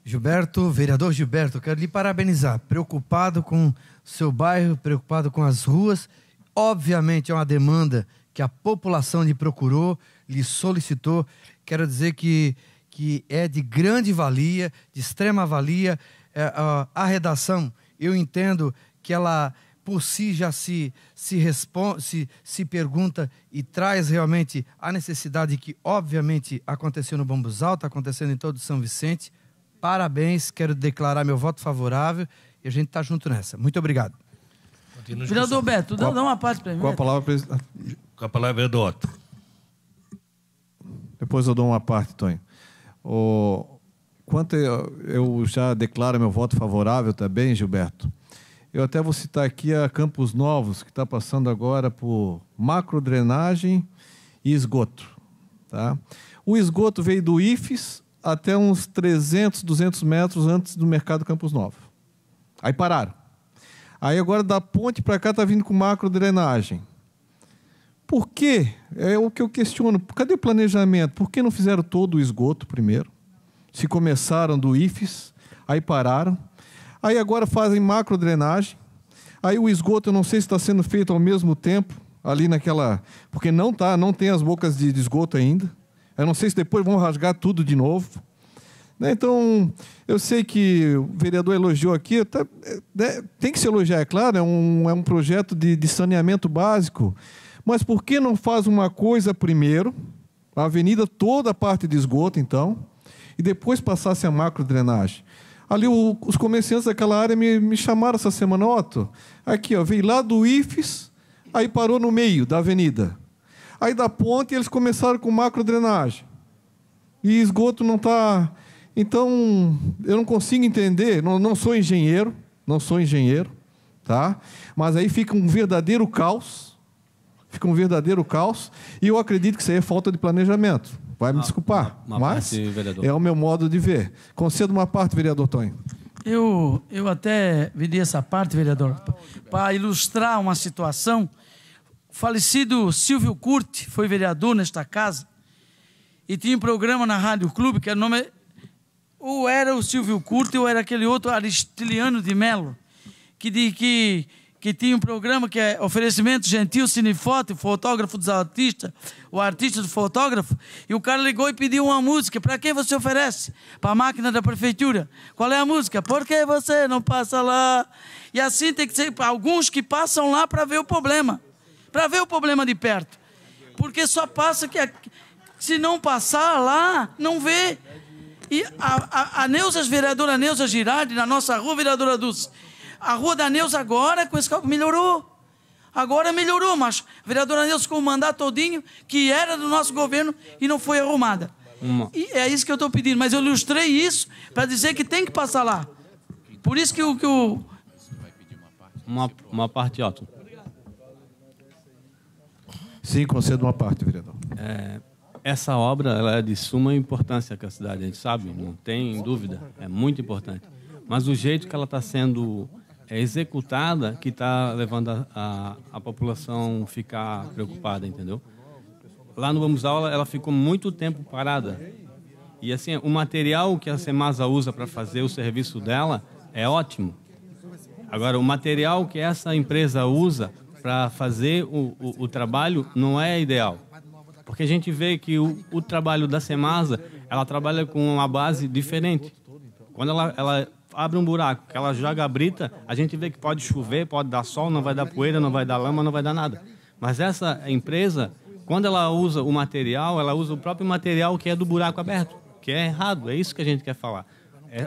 Gilberto, vereador Gilberto, quero lhe parabenizar. Preocupado com seu bairro, preocupado com as ruas. Obviamente é uma demanda que a população lhe procurou, lhe solicitou. Quero dizer que, que é de grande valia, de extrema valia. É, a, a redação, eu entendo que ela por si já se, se, responde, se, se pergunta e traz realmente a necessidade que, obviamente, aconteceu no Bambuzal, está acontecendo em todo São Vicente. Parabéns, quero declarar meu voto favorável e a gente está junto nessa. Muito obrigado. Vereador Beto, dá, dá uma parte para mim. Ah, Com a palavra, presidente. Com a palavra, vereador Otto. Depois eu dou uma parte, Tonho. O... Quanto eu, eu já declaro meu voto favorável também, Gilberto, eu até vou citar aqui a Campos Novos, que está passando agora por macrodrenagem e esgoto. Tá? O esgoto veio do IFES até uns 300, 200 metros antes do mercado Campos Novos. Aí pararam. Aí agora da ponte para cá está vindo com macrodrenagem. Por quê? É o que eu questiono. Cadê o planejamento? Por que não fizeram todo o esgoto primeiro? Se começaram do IFES, aí pararam Aí agora fazem macro drenagem. Aí o esgoto, eu não sei se está sendo feito ao mesmo tempo, ali naquela. Porque não tá, não tem as bocas de, de esgoto ainda. Eu não sei se depois vão rasgar tudo de novo. Né? Então, eu sei que o vereador elogiou aqui, tá, é, né? tem que se elogiar, é claro, é um, é um projeto de, de saneamento básico. Mas por que não faz uma coisa primeiro? A avenida, toda a parte de esgoto, então, e depois passasse a macro drenagem. Ali o, os comerciantes daquela área me, me chamaram essa semana, Otto. Aqui, ó, veio lá do IFES, aí parou no meio da avenida. Aí da ponte eles começaram com macro drenagem. E esgoto não está. Então, eu não consigo entender, não, não sou engenheiro, não sou engenheiro, tá? Mas aí fica um verdadeiro caos. Fica um verdadeiro caos. E eu acredito que isso aí é falta de planejamento. Vai me desculpar, uma, uma mas parte, é o meu modo de ver. Concedo uma parte, vereador Tonho. Eu, eu até virei essa parte, vereador, para ilustrar uma situação. O falecido Silvio Curti foi vereador nesta casa e tinha um programa na Rádio Clube que o nome ou era o Silvio Curti ou era aquele outro Aristiliano de Melo que de que que tinha um programa que é oferecimento gentil cinefoto, fotógrafo dos artistas, o artista do fotógrafo, e o cara ligou e pediu uma música. Para quem você oferece? Para a máquina da prefeitura. Qual é a música? Por que você não passa lá? E assim tem que ser alguns que passam lá para ver o problema, para ver o problema de perto. Porque só passa que é- se não passar lá, não vê. E a, a, a Neuza, vereadora Neuza Girardi, na nossa rua, vereadora Dulce, a rua da Neus agora, com esse carro, melhorou. Agora melhorou, mas a vereadora Neus com o mandato todinho, que era do nosso governo e não foi arrumada. Uma. E é isso que eu estou pedindo, mas eu ilustrei isso para dizer que tem que passar lá. Por isso que o. Que o... Uma, uma parte, Otto. Sim, concedo uma parte, vereador. É, essa obra ela é de suma importância para a cidade, a gente sabe, não tem dúvida, é muito importante. Mas o jeito que ela está sendo é executada que está levando a, a, a, população ficar preocupada, entendeu? Lá no Vamos Aula, ela ficou muito tempo parada. E assim, o material que a Semasa usa para fazer o serviço dela é ótimo. Agora, o material que essa empresa usa para fazer o, o, o, trabalho não é ideal. Porque a gente vê que o, o trabalho da Semasa, ela trabalha com uma base diferente. Quando ela, ela abre um buraco, que ela joga a brita, a gente vê que pode chover, pode dar sol, não vai dar poeira, não vai dar lama, não vai dar nada. Mas essa empresa, quando ela usa o material, ela usa o próprio material que é do buraco aberto, que é errado, é isso que a gente quer falar. É,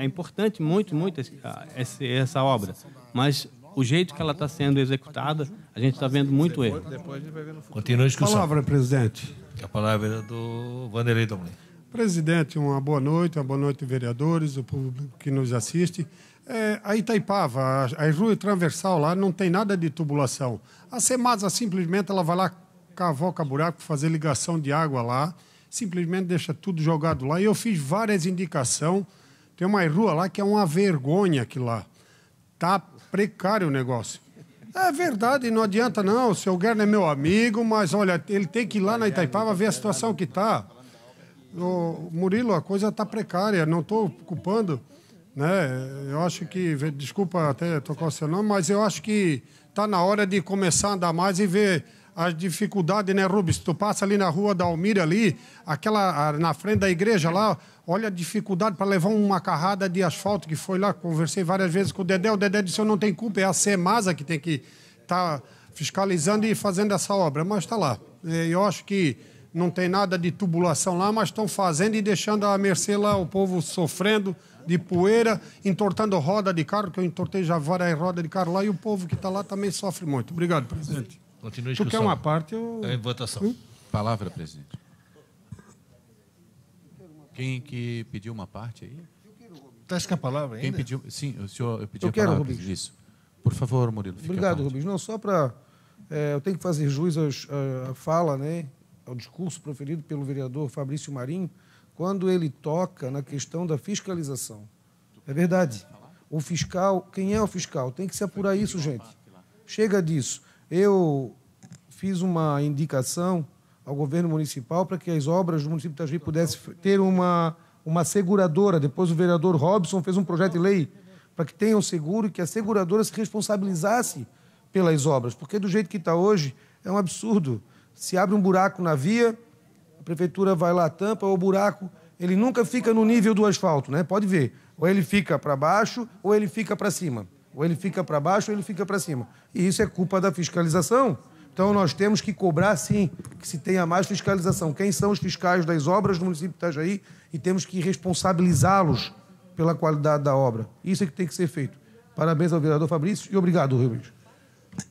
é importante muito, muito esse, essa obra, mas o jeito que ela está sendo executada, a gente está vendo muito erro. Continua a discussão. Palavra, presidente. A palavra é do Vanderlei Domlin. Presidente, uma boa noite, uma boa noite, vereadores, o público que nos assiste. É, a Itaipava, a, a rua transversal lá não tem nada de tubulação. A Semasa simplesmente ela vai lá, cavoca buraco, fazer ligação de água lá, simplesmente deixa tudo jogado lá. E eu fiz várias indicações. Tem uma rua lá que é uma vergonha aqui lá. Tá precário o negócio. É verdade, não adianta não. O seu Guerra é meu amigo, mas olha, ele tem que ir lá na Itaipava ver a situação que está. Ô, Murilo, a coisa está precária, não estou culpando. Né? Eu acho que, desculpa até tocar o seu nome, mas eu acho que está na hora de começar a andar mais e ver as dificuldades, né, Rubens? Tu passa ali na rua da Almira, ali, aquela na frente da igreja lá, olha a dificuldade para levar uma carrada de asfalto que foi lá. Conversei várias vezes com o Dedé, o Dedé disse: eu não tem culpa, é a CEMASA que tem que estar tá fiscalizando e fazendo essa obra, mas está lá. É, eu acho que não tem nada de tubulação lá, mas estão fazendo e deixando a mercê lá, o povo sofrendo de poeira, entortando roda de carro, que eu entortei já várias rodas de carro lá, e o povo que está lá também sofre muito. Obrigado, presidente. Continua a discussão. Tu quer uma parte, eu... É em votação. Hum? Palavra, presidente. Quem que pediu uma parte aí? Estás com é a palavra ainda? Quem pediu? Sim, o senhor eu pedi eu a quero, palavra. Rubens. Isso. Por favor, Murilo. Obrigado, Rubens. Não, só para... É, eu tenho que fazer juiz à fala, né? ao discurso proferido pelo vereador Fabrício Marinho, quando ele toca na questão da fiscalização. É verdade. O fiscal, quem é o fiscal? Tem que se apurar isso, gente. Chega disso. Eu fiz uma indicação ao governo municipal para que as obras do município de Itajaí pudessem ter uma, uma seguradora. Depois o vereador Robson fez um projeto de lei para que tenham seguro e que a seguradora se responsabilizasse pelas obras. Porque do jeito que está hoje, é um absurdo. Se abre um buraco na via, a prefeitura vai lá, tampa, o buraco, ele nunca fica no nível do asfalto, né? Pode ver. Ou ele fica para baixo, ou ele fica para cima. Ou ele fica para baixo, ou ele fica para cima. E isso é culpa da fiscalização. Então nós temos que cobrar, sim, que se tenha mais fiscalização. Quem são os fiscais das obras do município de Itajaí? E temos que responsabilizá-los pela qualidade da obra. Isso é que tem que ser feito. Parabéns ao vereador Fabrício e obrigado, Rubens.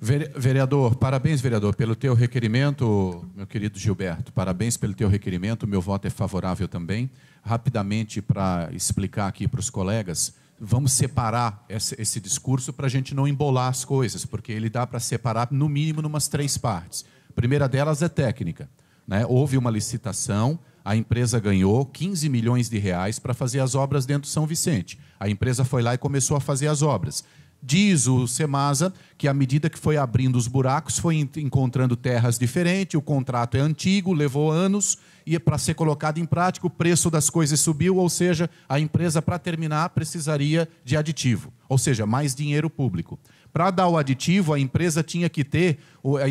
Vereador, parabéns, vereador, pelo teu requerimento, meu querido Gilberto. Parabéns pelo teu requerimento, meu voto é favorável também. Rapidamente, para explicar aqui para os colegas, vamos separar esse, esse discurso para a gente não embolar as coisas, porque ele dá para separar no mínimo numas três partes. A primeira delas é técnica. Né? Houve uma licitação, a empresa ganhou 15 milhões de reais para fazer as obras dentro de São Vicente. A empresa foi lá e começou a fazer as obras. Diz o Semasa que, à medida que foi abrindo os buracos, foi encontrando terras diferentes, o contrato é antigo, levou anos, e é para ser colocado em prática, o preço das coisas subiu, ou seja, a empresa, para terminar, precisaria de aditivo, ou seja, mais dinheiro público. Para dar o aditivo, a empresa tinha que ter,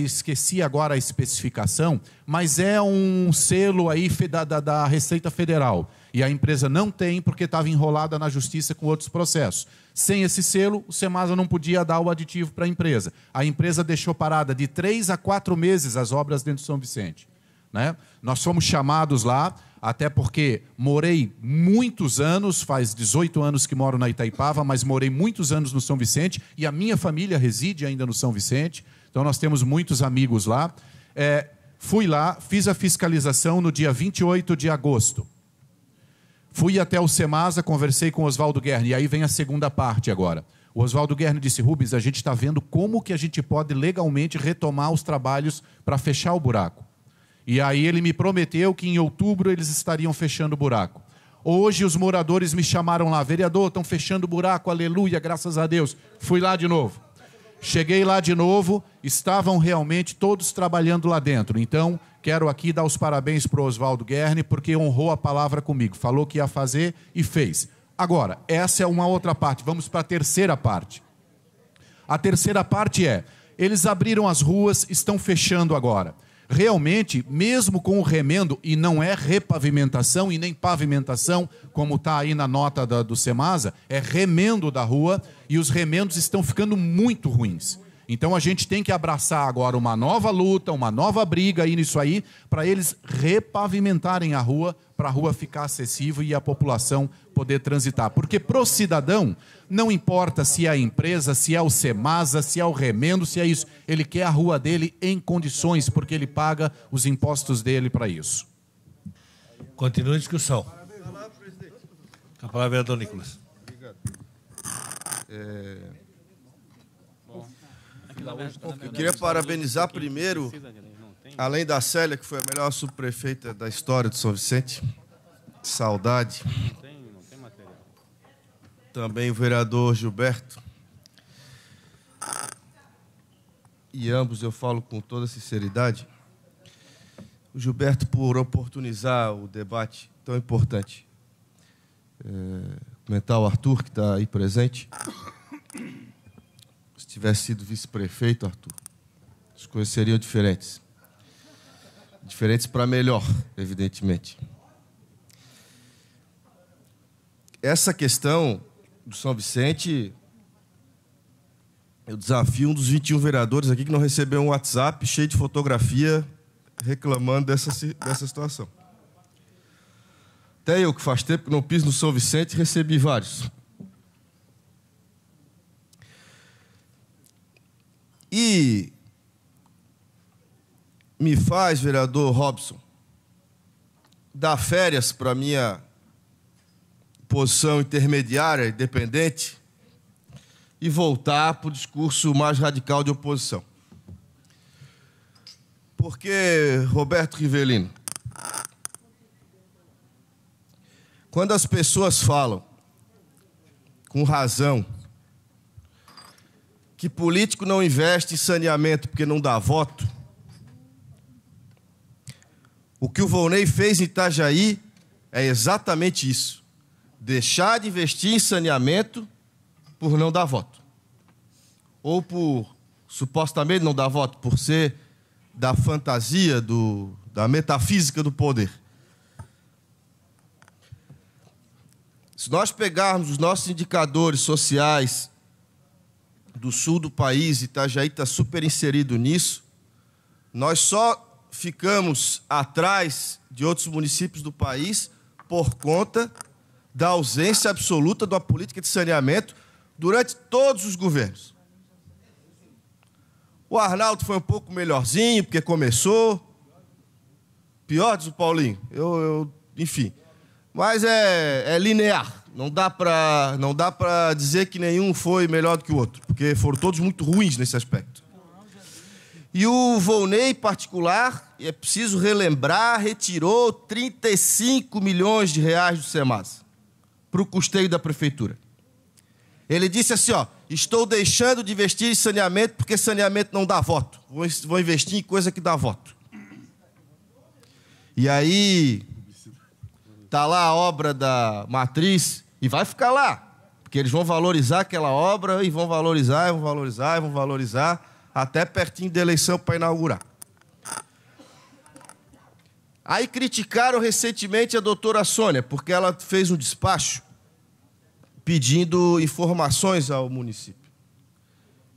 esqueci agora a especificação, mas é um selo aí da, da, da Receita Federal. E a empresa não tem porque estava enrolada na justiça com outros processos. Sem esse selo, o Semasa não podia dar o aditivo para a empresa. A empresa deixou parada de três a quatro meses as obras dentro de São Vicente. Né? Nós fomos chamados lá, até porque morei muitos anos, faz 18 anos que moro na Itaipava, mas morei muitos anos no São Vicente e a minha família reside ainda no São Vicente, então nós temos muitos amigos lá. É, fui lá, fiz a fiscalização no dia 28 de agosto. Fui até o Semasa, conversei com o Oswaldo Guerni, e aí vem a segunda parte agora. O Oswaldo Guerni disse: Rubens, a gente está vendo como que a gente pode legalmente retomar os trabalhos para fechar o buraco. E aí ele me prometeu que em outubro eles estariam fechando o buraco. Hoje os moradores me chamaram lá, vereador, estão fechando o buraco, aleluia, graças a Deus. Fui lá de novo. Cheguei lá de novo, estavam realmente todos trabalhando lá dentro. Então, quero aqui dar os parabéns para o Oswaldo Guerne, porque honrou a palavra comigo. Falou que ia fazer e fez. Agora, essa é uma outra parte. Vamos para a terceira parte. A terceira parte é: eles abriram as ruas, estão fechando agora realmente, mesmo com o remendo, e não é repavimentação e nem pavimentação, como está aí na nota da, do Semasa, é remendo da rua e os remendos estão ficando muito ruins. Então a gente tem que abraçar agora uma nova luta, uma nova briga aí nisso aí, para eles repavimentarem a rua, para a rua ficar acessível e a população poder transitar. Porque pro cidadão, não importa se é a empresa, se é o Semasa, se é o remendo, se é isso. Ele quer a rua dele em condições, porque ele paga os impostos dele para isso. Continua a discussão. Com a palavra é do Nicolas. Obrigado. É... Eu queria parabenizar primeiro, além da Célia, que foi a melhor subprefeita da história de São Vicente. Saudade também o vereador Gilberto. E ambos eu falo com toda sinceridade. O Gilberto, por oportunizar o debate tão importante. É, comentar o Arthur, que está aí presente. Se tivesse sido vice-prefeito, Arthur, as coisas seriam diferentes. Diferentes para melhor, evidentemente. Essa questão do São Vicente, eu desafio um dos 21 vereadores aqui que não recebeu um WhatsApp cheio de fotografia reclamando dessa, dessa situação. Até eu, que faz tempo que não piso no São Vicente, recebi vários. E me faz, vereador Robson, dar férias para minha posição intermediária, independente e voltar para o discurso mais radical de oposição. Porque, Roberto Rivelino, quando as pessoas falam, com razão, que político não investe em saneamento porque não dá voto, o que o Volney fez em Itajaí é exatamente isso deixar de investir em saneamento por não dar voto. Ou por supostamente não dar voto, por ser da fantasia, do, da metafísica do poder. Se nós pegarmos os nossos indicadores sociais do sul do país, Itajaí está super inserido nisso, nós só ficamos atrás de outros municípios do país por conta da ausência absoluta de uma política de saneamento durante todos os governos. O Arnaldo foi um pouco melhorzinho, porque começou. Pior diz o Paulinho. Eu, eu enfim. Mas é, é linear. Não dá para não dá para dizer que nenhum foi melhor do que o outro, porque foram todos muito ruins nesse aspecto. E o Volney, em particular, é preciso relembrar, retirou 35 milhões de reais do Semasa para o custeio da prefeitura. Ele disse assim: ó, estou deixando de investir em saneamento porque saneamento não dá voto. Vou investir em coisa que dá voto. E aí tá lá a obra da matriz e vai ficar lá, porque eles vão valorizar aquela obra e vão valorizar, e vão valorizar, e vão valorizar até pertinho da eleição para inaugurar. Aí criticaram recentemente a doutora Sônia, porque ela fez um despacho pedindo informações ao município.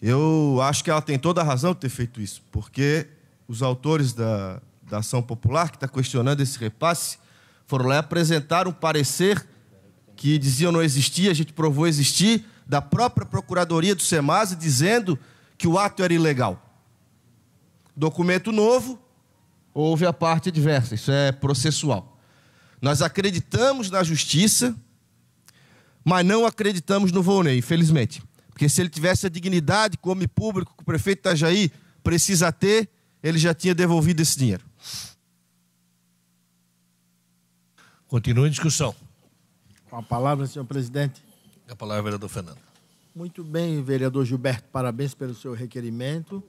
Eu acho que ela tem toda a razão de ter feito isso, porque os autores da, da ação popular que está questionando esse repasse foram lá apresentaram um parecer que diziam não existir, a gente provou existir, da própria Procuradoria do SEMAS dizendo que o ato era ilegal. Documento novo, houve a parte adversa, isso é processual. Nós acreditamos na justiça, mas não acreditamos no Volney, infelizmente. Porque se ele tivesse a dignidade como público que o prefeito Itajaí precisa ter, ele já tinha devolvido esse dinheiro. Continua a discussão. Com a palavra, senhor presidente. A palavra, vereador Fernando. Muito bem, vereador Gilberto, parabéns pelo seu requerimento.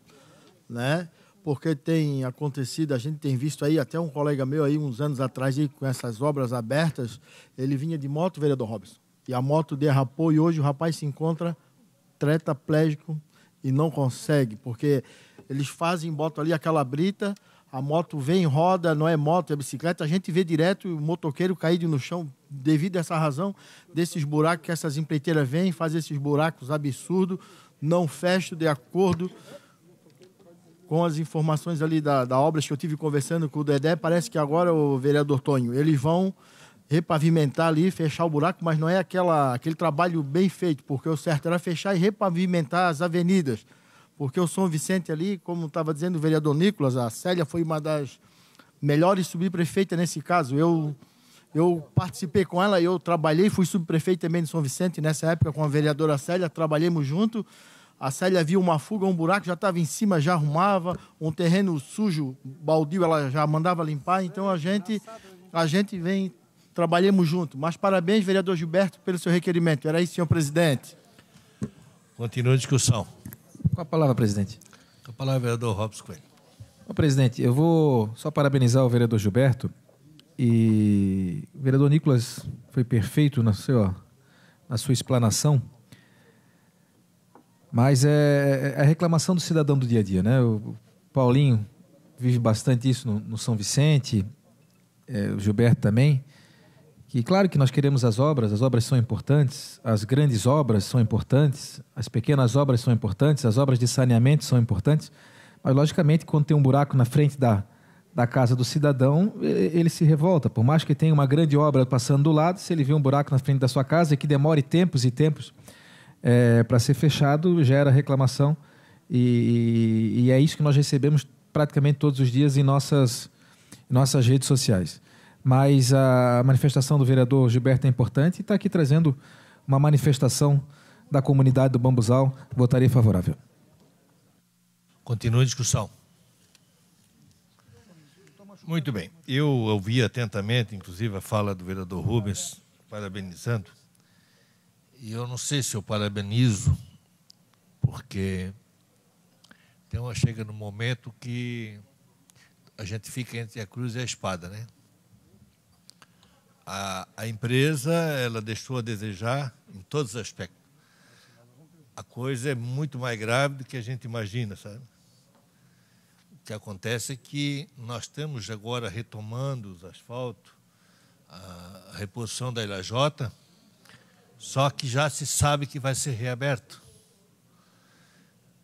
Né? porque tem acontecido, a gente tem visto aí, até um colega meu aí, uns anos atrás, aí, com essas obras abertas, ele vinha de moto, vereador Robson, e a moto derrapou e hoje o rapaz se encontra tretaplégico e não consegue, porque eles fazem, botam ali aquela brita, a moto vem, roda, não é moto, é bicicleta. A gente vê direto o motoqueiro caído no chão devido a essa razão desses buracos que essas empreiteiras vêm, fazem esses buracos absurdos, não fecham de acordo com as informações ali da, da obras que eu tive conversando com o Dedé, parece que agora, o vereador Tonho, eles vão repavimentar ali, fechar o buraco, mas não é aquela, aquele trabalho bem feito, porque o certo era fechar e repavimentar as avenidas. Porque o São Vicente ali, como estava dizendo o vereador Nicolas, a Célia foi uma das melhores subprefeitas nesse caso. Eu, eu participei com ela, eu trabalhei, fui subprefeito também de São Vicente nessa época com a vereadora Célia, trabalhamos junto a Célia viu uma fuga, um buraco, já estava em cima, já arrumava. Um terreno sujo, baldio, ela já mandava limpar. Então a gente, a gente vem, trabalhamos junto. Mas parabéns, vereador Gilberto, pelo seu requerimento. Era isso, senhor presidente. Continua a discussão. Com a palavra, presidente. Com a palavra, é vereador Robson Coelho. Bom, presidente, eu vou só parabenizar o vereador Gilberto. E o vereador Nicolas foi perfeito na sua, na sua explanação. Mas é, é, é a reclamação do cidadão do dia a dia, né? O Paulinho vive bastante isso no, no São Vicente, é, o Gilberto também. Que claro que nós queremos as obras, as obras são importantes, as grandes obras são importantes, as pequenas obras são importantes, as obras de saneamento são importantes, mas logicamente quando tem um buraco na frente da, da casa do cidadão, ele se revolta. Por mais que tenha uma grande obra passando do lado, se ele vê um buraco na frente da sua casa e que demore tempos e tempos é, para ser fechado gera reclamação e, e, é isso que nós recebemos praticamente todos os dias em nossas, nossas redes sociais. Mas a manifestação do vereador Gilberto é importante e está aqui trazendo uma manifestação da comunidade do Bambuzal. Votarei favorável. Continua a discussão. Muito bem. Eu ouvi atentamente, inclusive, a fala do vereador Rubens, parabenizando e eu não sei se eu parabenizo, porque tem uma chega no momento que a gente fica entre a cruz e a espada, né? A, a empresa ela deixou a desejar em todos os aspectos. A coisa é muito mais grave do que a gente imagina, sabe? O que acontece é que nós estamos agora retomando os asfaltos, a reposição da Ilha Jota, só que já se sabe que vai ser reaberto.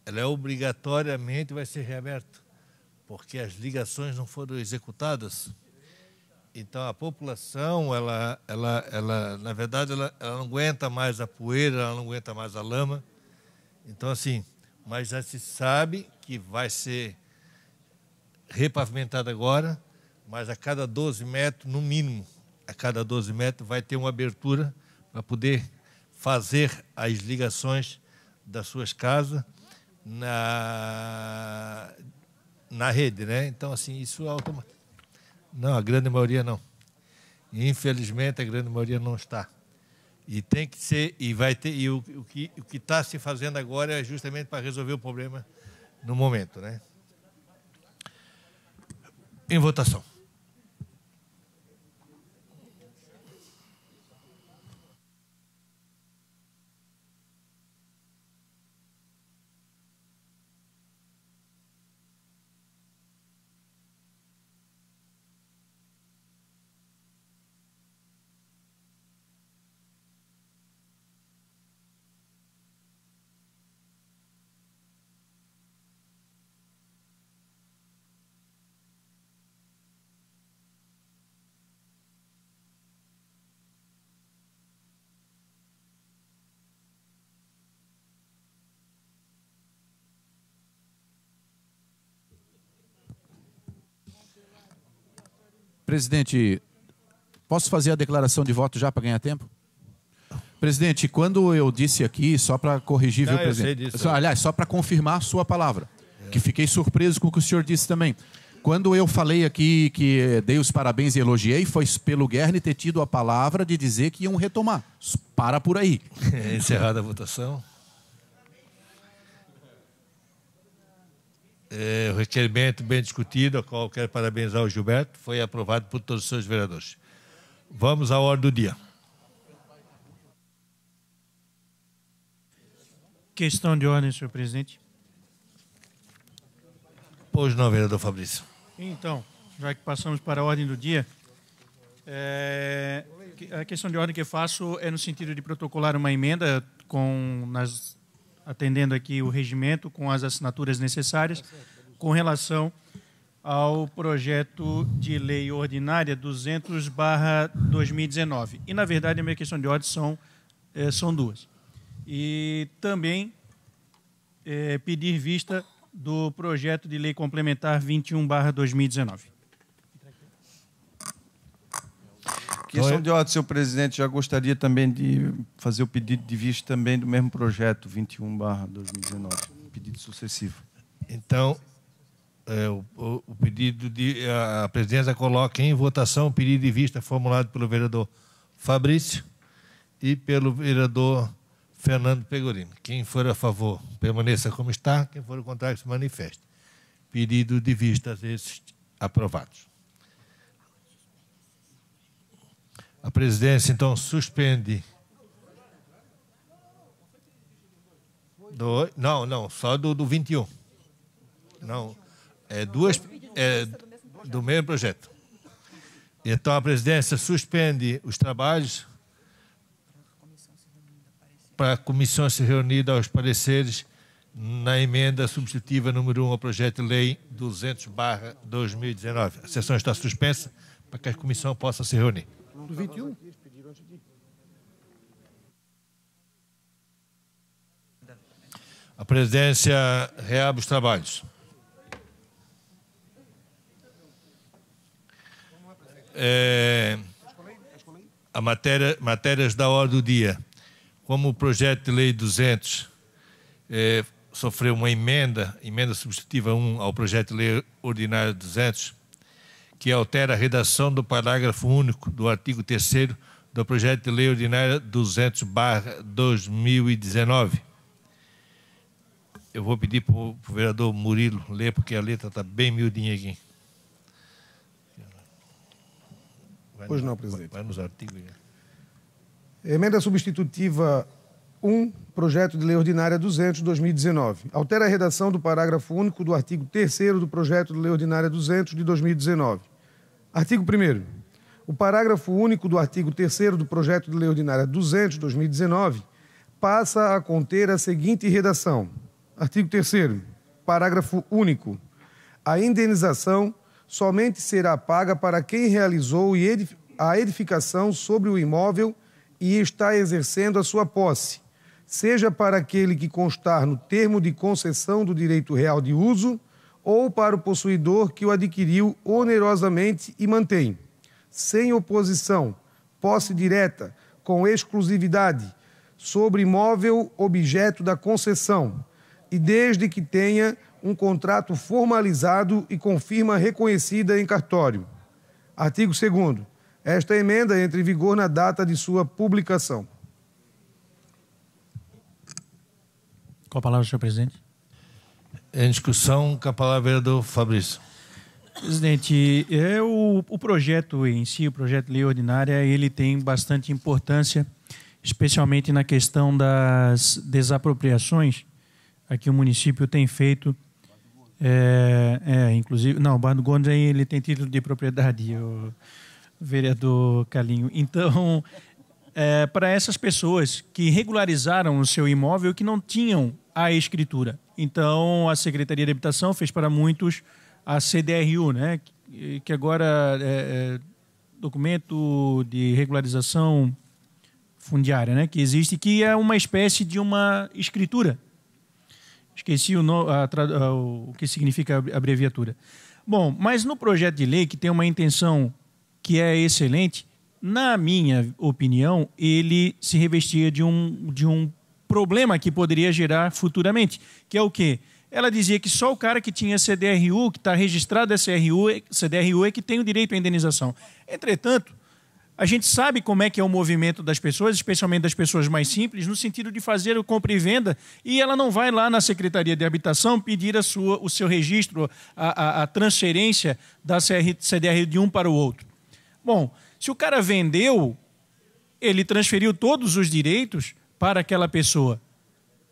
Ela é obrigatoriamente vai ser reaberto porque as ligações não foram executadas. Então a população, ela, ela, ela, na verdade, ela, ela não aguenta mais a poeira, ela não aguenta mais a lama. Então assim, mas já se sabe que vai ser repavimentada agora, mas a cada 12 metros, no mínimo, a cada 12 metros vai ter uma abertura para poder fazer as ligações das suas casas na, na rede, né? Então, assim, isso é automaticamente. Não, a grande maioria não. Infelizmente, a grande maioria não está. E tem que ser, e vai ter, e o, o que o está se fazendo agora é justamente para resolver o problema no momento, né? Em votação. Presidente, posso fazer a declaração de voto já para ganhar tempo? Presidente, quando eu disse aqui, só para corrigir, Não, viu, ah, presidente? Disso, só, né? aliás, só para confirmar a sua palavra, é. que fiquei surpreso com o que o senhor disse também. Quando eu falei aqui que eh, dei os parabéns e elogiei, foi pelo Guerni ter tido a palavra de dizer que iam retomar. Para por aí. encerrada a votação. é, requerimento bem discutido, a qual quero parabenizar o Gilberto, foi aprovado por todos os seus vereadores. Vamos à ordem do dia. Questão de ordem, senhor presidente. Pois não, vereador Fabrício. Então, já que passamos para a ordem do dia, é, a questão de ordem que eu faço é no sentido de protocolar uma emenda com, nas atendendo aqui o regimento com as assinaturas necessárias, com relação ao projeto de lei ordinária 200/2019. E na verdade a minha questão de ordem são é, são duas. E também é, pedir vista do projeto de lei complementar 21/2019. Questão de ordem, senhor presidente, já gostaria também de fazer o pedido de vista também do mesmo projeto, 21/2019, pedido sucessivo. Então, é, o, o, pedido de a presidência coloca em votação o pedido de vista formulado pelo vereador Fabrício e pelo vereador Fernando Pegorino. Quem for a favor, permaneça como está, quem for contrário, se manifeste. Pedido de vista esses aprovados. A presidência então suspende. Do, não, não, só do, do 21. Não, é duas. É do mesmo projeto. Então a presidência suspende os trabalhos para a comissão se reunir aos pareceres na emenda substitutiva número 1 ao projeto de lei 200 2019. A sessão está suspensa para que a comissão possa se reunir do 21. A presidência reabre os trabalhos. É, a matéria, matérias da hora do dia. Como o projeto de lei 200 é, sofreu uma emenda, emenda substitutiva 1 ao projeto de lei ordinário 200, que altera a redação do parágrafo único do artigo 3 do projeto de lei ordinária 200/2019. Eu vou pedir para o vereador Murilo ler, porque a letra está bem miudinha aqui. Hoje pois não, presidente. Vai nos artigos. Emenda substitutiva 1, projeto de lei ordinária 200, 2019. Altera a redação do parágrafo único do artigo 3 do projeto de lei ordinária 200, de 2019. Artigo 1. O parágrafo único do artigo 3 do projeto de lei ordinária 200-2019 passa a conter a seguinte redação: Artigo 3. Parágrafo único. A indenização somente será paga para quem realizou a edificação sobre o imóvel e está exercendo a sua posse, seja para aquele que constar no termo de concessão do direito real de uso ou para o possuidor que o adquiriu onerosamente e mantém, sem oposição, posse direta, com exclusividade, sobre imóvel objeto da concessão, e desde que tenha um contrato formalizado e com firma reconhecida em cartório. Artigo 2. Esta emenda entra em vigor na data de sua publicação. Com a palavra, senhor presidente. É em discussão, com a palavra do Fabrício. Presidente, é o, o projeto em si, o projeto de lei ordinária, ele tem bastante importância, especialmente na questão das desapropriações aqui o município tem feito. É, é, inclusive, não, o Bar do Gomes ele tem título de propriedade, o vereador Calinho. Então, é, para essas pessoas que regularizaram o seu imóvel que não tinham a escritura. Então, a Secretaria de Habitação fez para muitos a CDRU, né? que agora é, é documento de regularização fundiária, né? que existe, que é uma espécie de uma escritura. Esqueci o, no, a, a, o que significa a abreviatura. Bom, mas no projeto de lei, que tem uma intenção que é excelente, na minha opinião, ele se revestia de um, de um problema que poderia gerar futuramente, que é o quê? Ela dizia que só o cara que tinha CDRU, que está registrado essa CDRU, é que tem o direito à indenização. Entretanto, a gente sabe como é que é o movimento das pessoas, especialmente das pessoas mais simples, no sentido de fazer o compra e venda, e ela não vai lá na Secretaria de Habitação pedir a sua, o seu registro, a, a, a transferência da CDRU de um para o outro. Bom, se o cara vendeu, ele transferiu todos os direitos para aquela pessoa.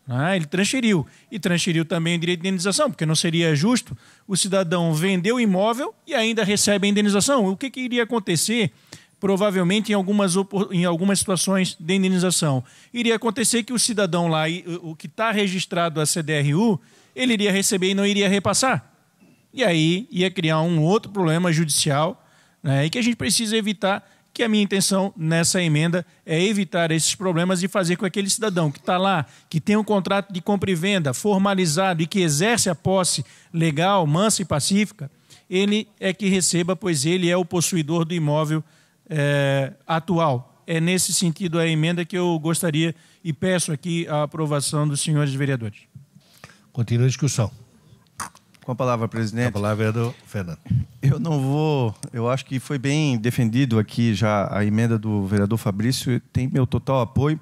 Ah, ele transferiu. E transferiu também o direito de indenização, porque não seria justo o cidadão vender o imóvel e ainda recebe a indenização. O que, que iria acontecer? Provavelmente em algumas, em algumas situações de indenização. Iria acontecer que o cidadão lá, o que está registrado a CDRU, ele iria receber e não iria repassar. E aí ia criar um outro problema judicial né? e que a gente precisa evitar que a minha intenção nessa emenda é evitar esses problemas e fazer com que aquele cidadão que está lá, que tem um contrato de compra e venda formalizado e que exerce a posse legal, mansa e pacífica, ele é que receba, pois ele é o possuidor do imóvel é, atual. É nesse sentido a emenda que eu gostaria e peço aqui a aprovação dos senhores vereadores. Continua a discussão. Com a palavra, presidente. A palavra é do Fernando. Eu não vou. Eu acho que foi bem defendido aqui já a emenda do vereador Fabrício, tem meu total apoio.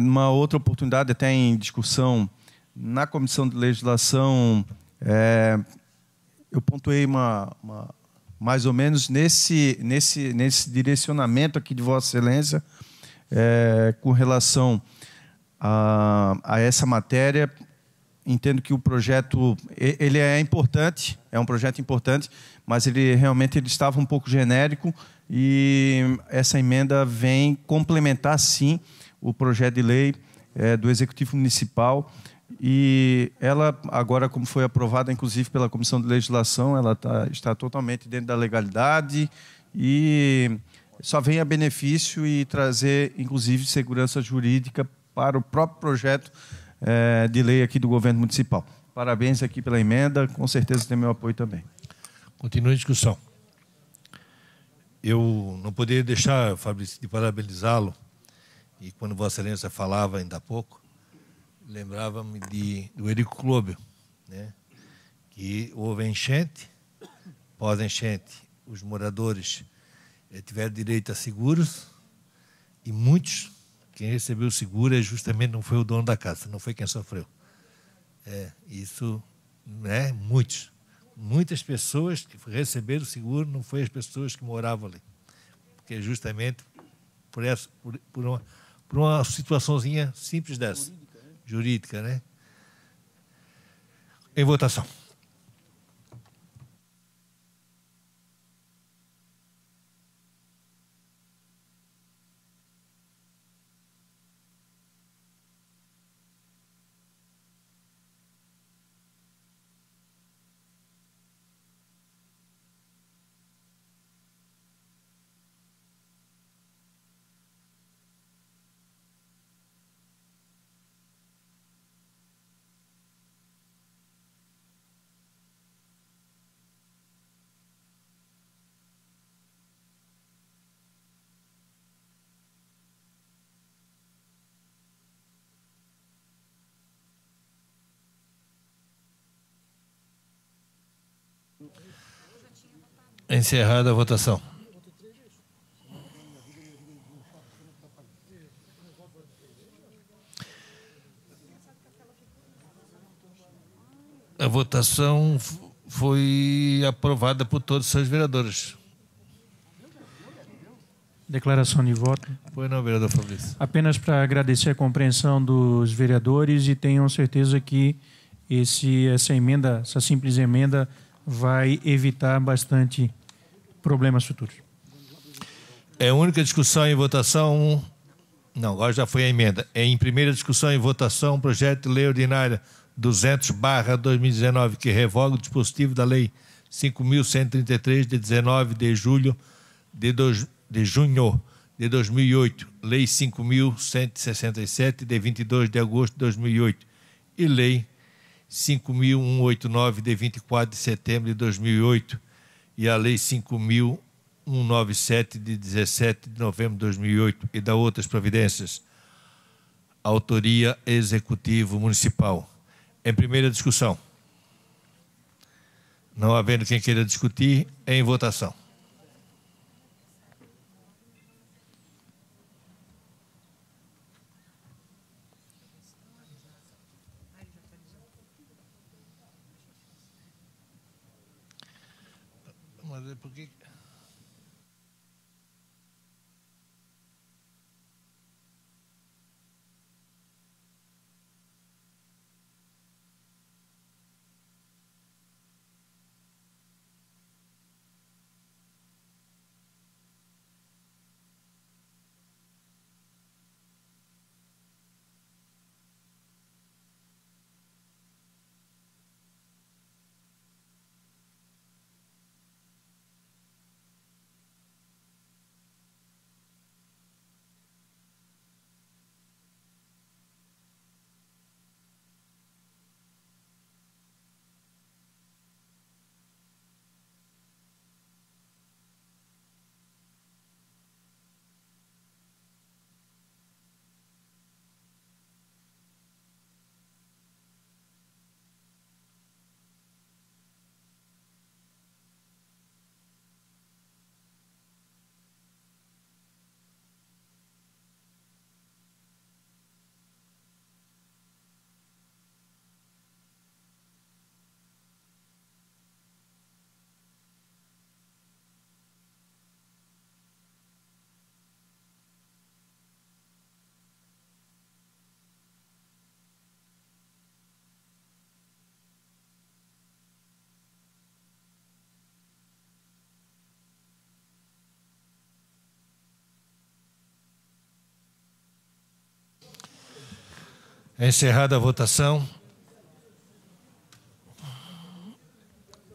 Numa é outra oportunidade, até em discussão na comissão de legislação, é, eu pontuei uma, uma, mais ou menos nesse, nesse, nesse direcionamento aqui de Vossa Excelência é, com relação a, a essa matéria entendo que o projeto ele é importante, é um projeto importante, mas ele realmente ele estava um pouco genérico e essa emenda vem complementar sim o projeto de lei é, do executivo municipal e ela agora como foi aprovada inclusive pela comissão de legislação ela tá, está totalmente dentro da legalidade e só vem a benefício e trazer inclusive segurança jurídica para o próprio projeto é, de lei aqui do governo municipal. Parabéns aqui pela emenda, com certeza tem meu apoio também. Continua a discussão. Eu não poderia deixar, Fabrício, de parabenizá-lo. E quando Vossa Excelência falava ainda há pouco, lembrava-me de, do Erico Clóbio, né? que houve enchente, pós-enchente, os moradores eh, tiveram direito a seguros e muitos quem recebeu o seguro é justamente não foi o dono da casa, não foi quem sofreu. É, isso, né? Muitos, muitas pessoas que receberam o seguro não foi as pessoas que moravam ali, porque justamente por essa, por, por uma, por uma situaçãozinha simples dessa, jurídica, né? né? Em votação. Encerrada a votação. A votação foi aprovada por todos os seus vereadores. Declaração de voto. Foi não, vereador Fabrício. Apenas para agradecer a compreensão dos vereadores e tenham certeza que esse, essa emenda, essa simples emenda, vai evitar bastante problemas futuros. É única discussão em votação. Não, agora já foi a emenda. É em primeira discussão em votação, projeto de lei ordinária 200/2019 que revoga o dispositivo da lei 5133 de 19 de julho de, dois, de junho de 2008, lei 5167 de 22 de agosto de 2008 e lei 5189 de 24 de setembro de 2008 e a Lei 5.197, de 17 de novembro de 2008, e da outras providências. Autoria Executivo Municipal. Em primeira discussão. Não havendo quem queira discutir, em votação. É encerrada a votação.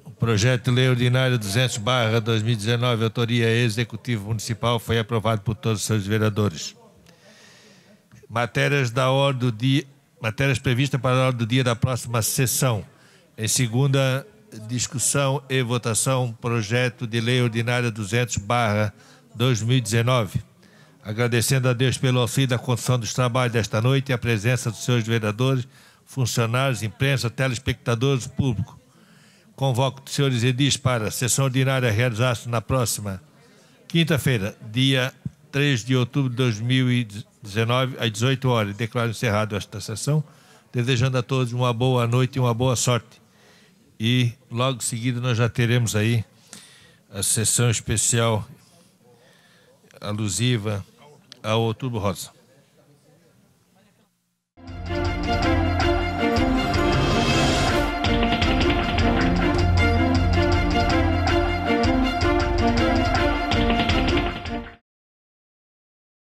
O projeto de lei ordinária 200 barra 2019, autoria executivo municipal, foi aprovado por todos os seus vereadores. Matérias da ordem do dia, matérias previstas para a ordem do dia da próxima sessão. Em segunda discussão e votação, projeto de lei ordinária 200 barra 2019 Agradecendo a Deus pelo auxílio da condução dos trabalhos desta noite e a presença dos seus vereadores, funcionários, imprensa, telespectadores, público. Convoco os senhores edis para a sessão ordinária realizada na próxima quinta-feira, dia 3 de outubro de 2019, às 18 horas. Declaro encerrado esta sessão, desejando a todos uma boa noite e uma boa sorte. E logo em seguida nós já teremos aí a sessão especial alusiva ao é Turbo Rosa.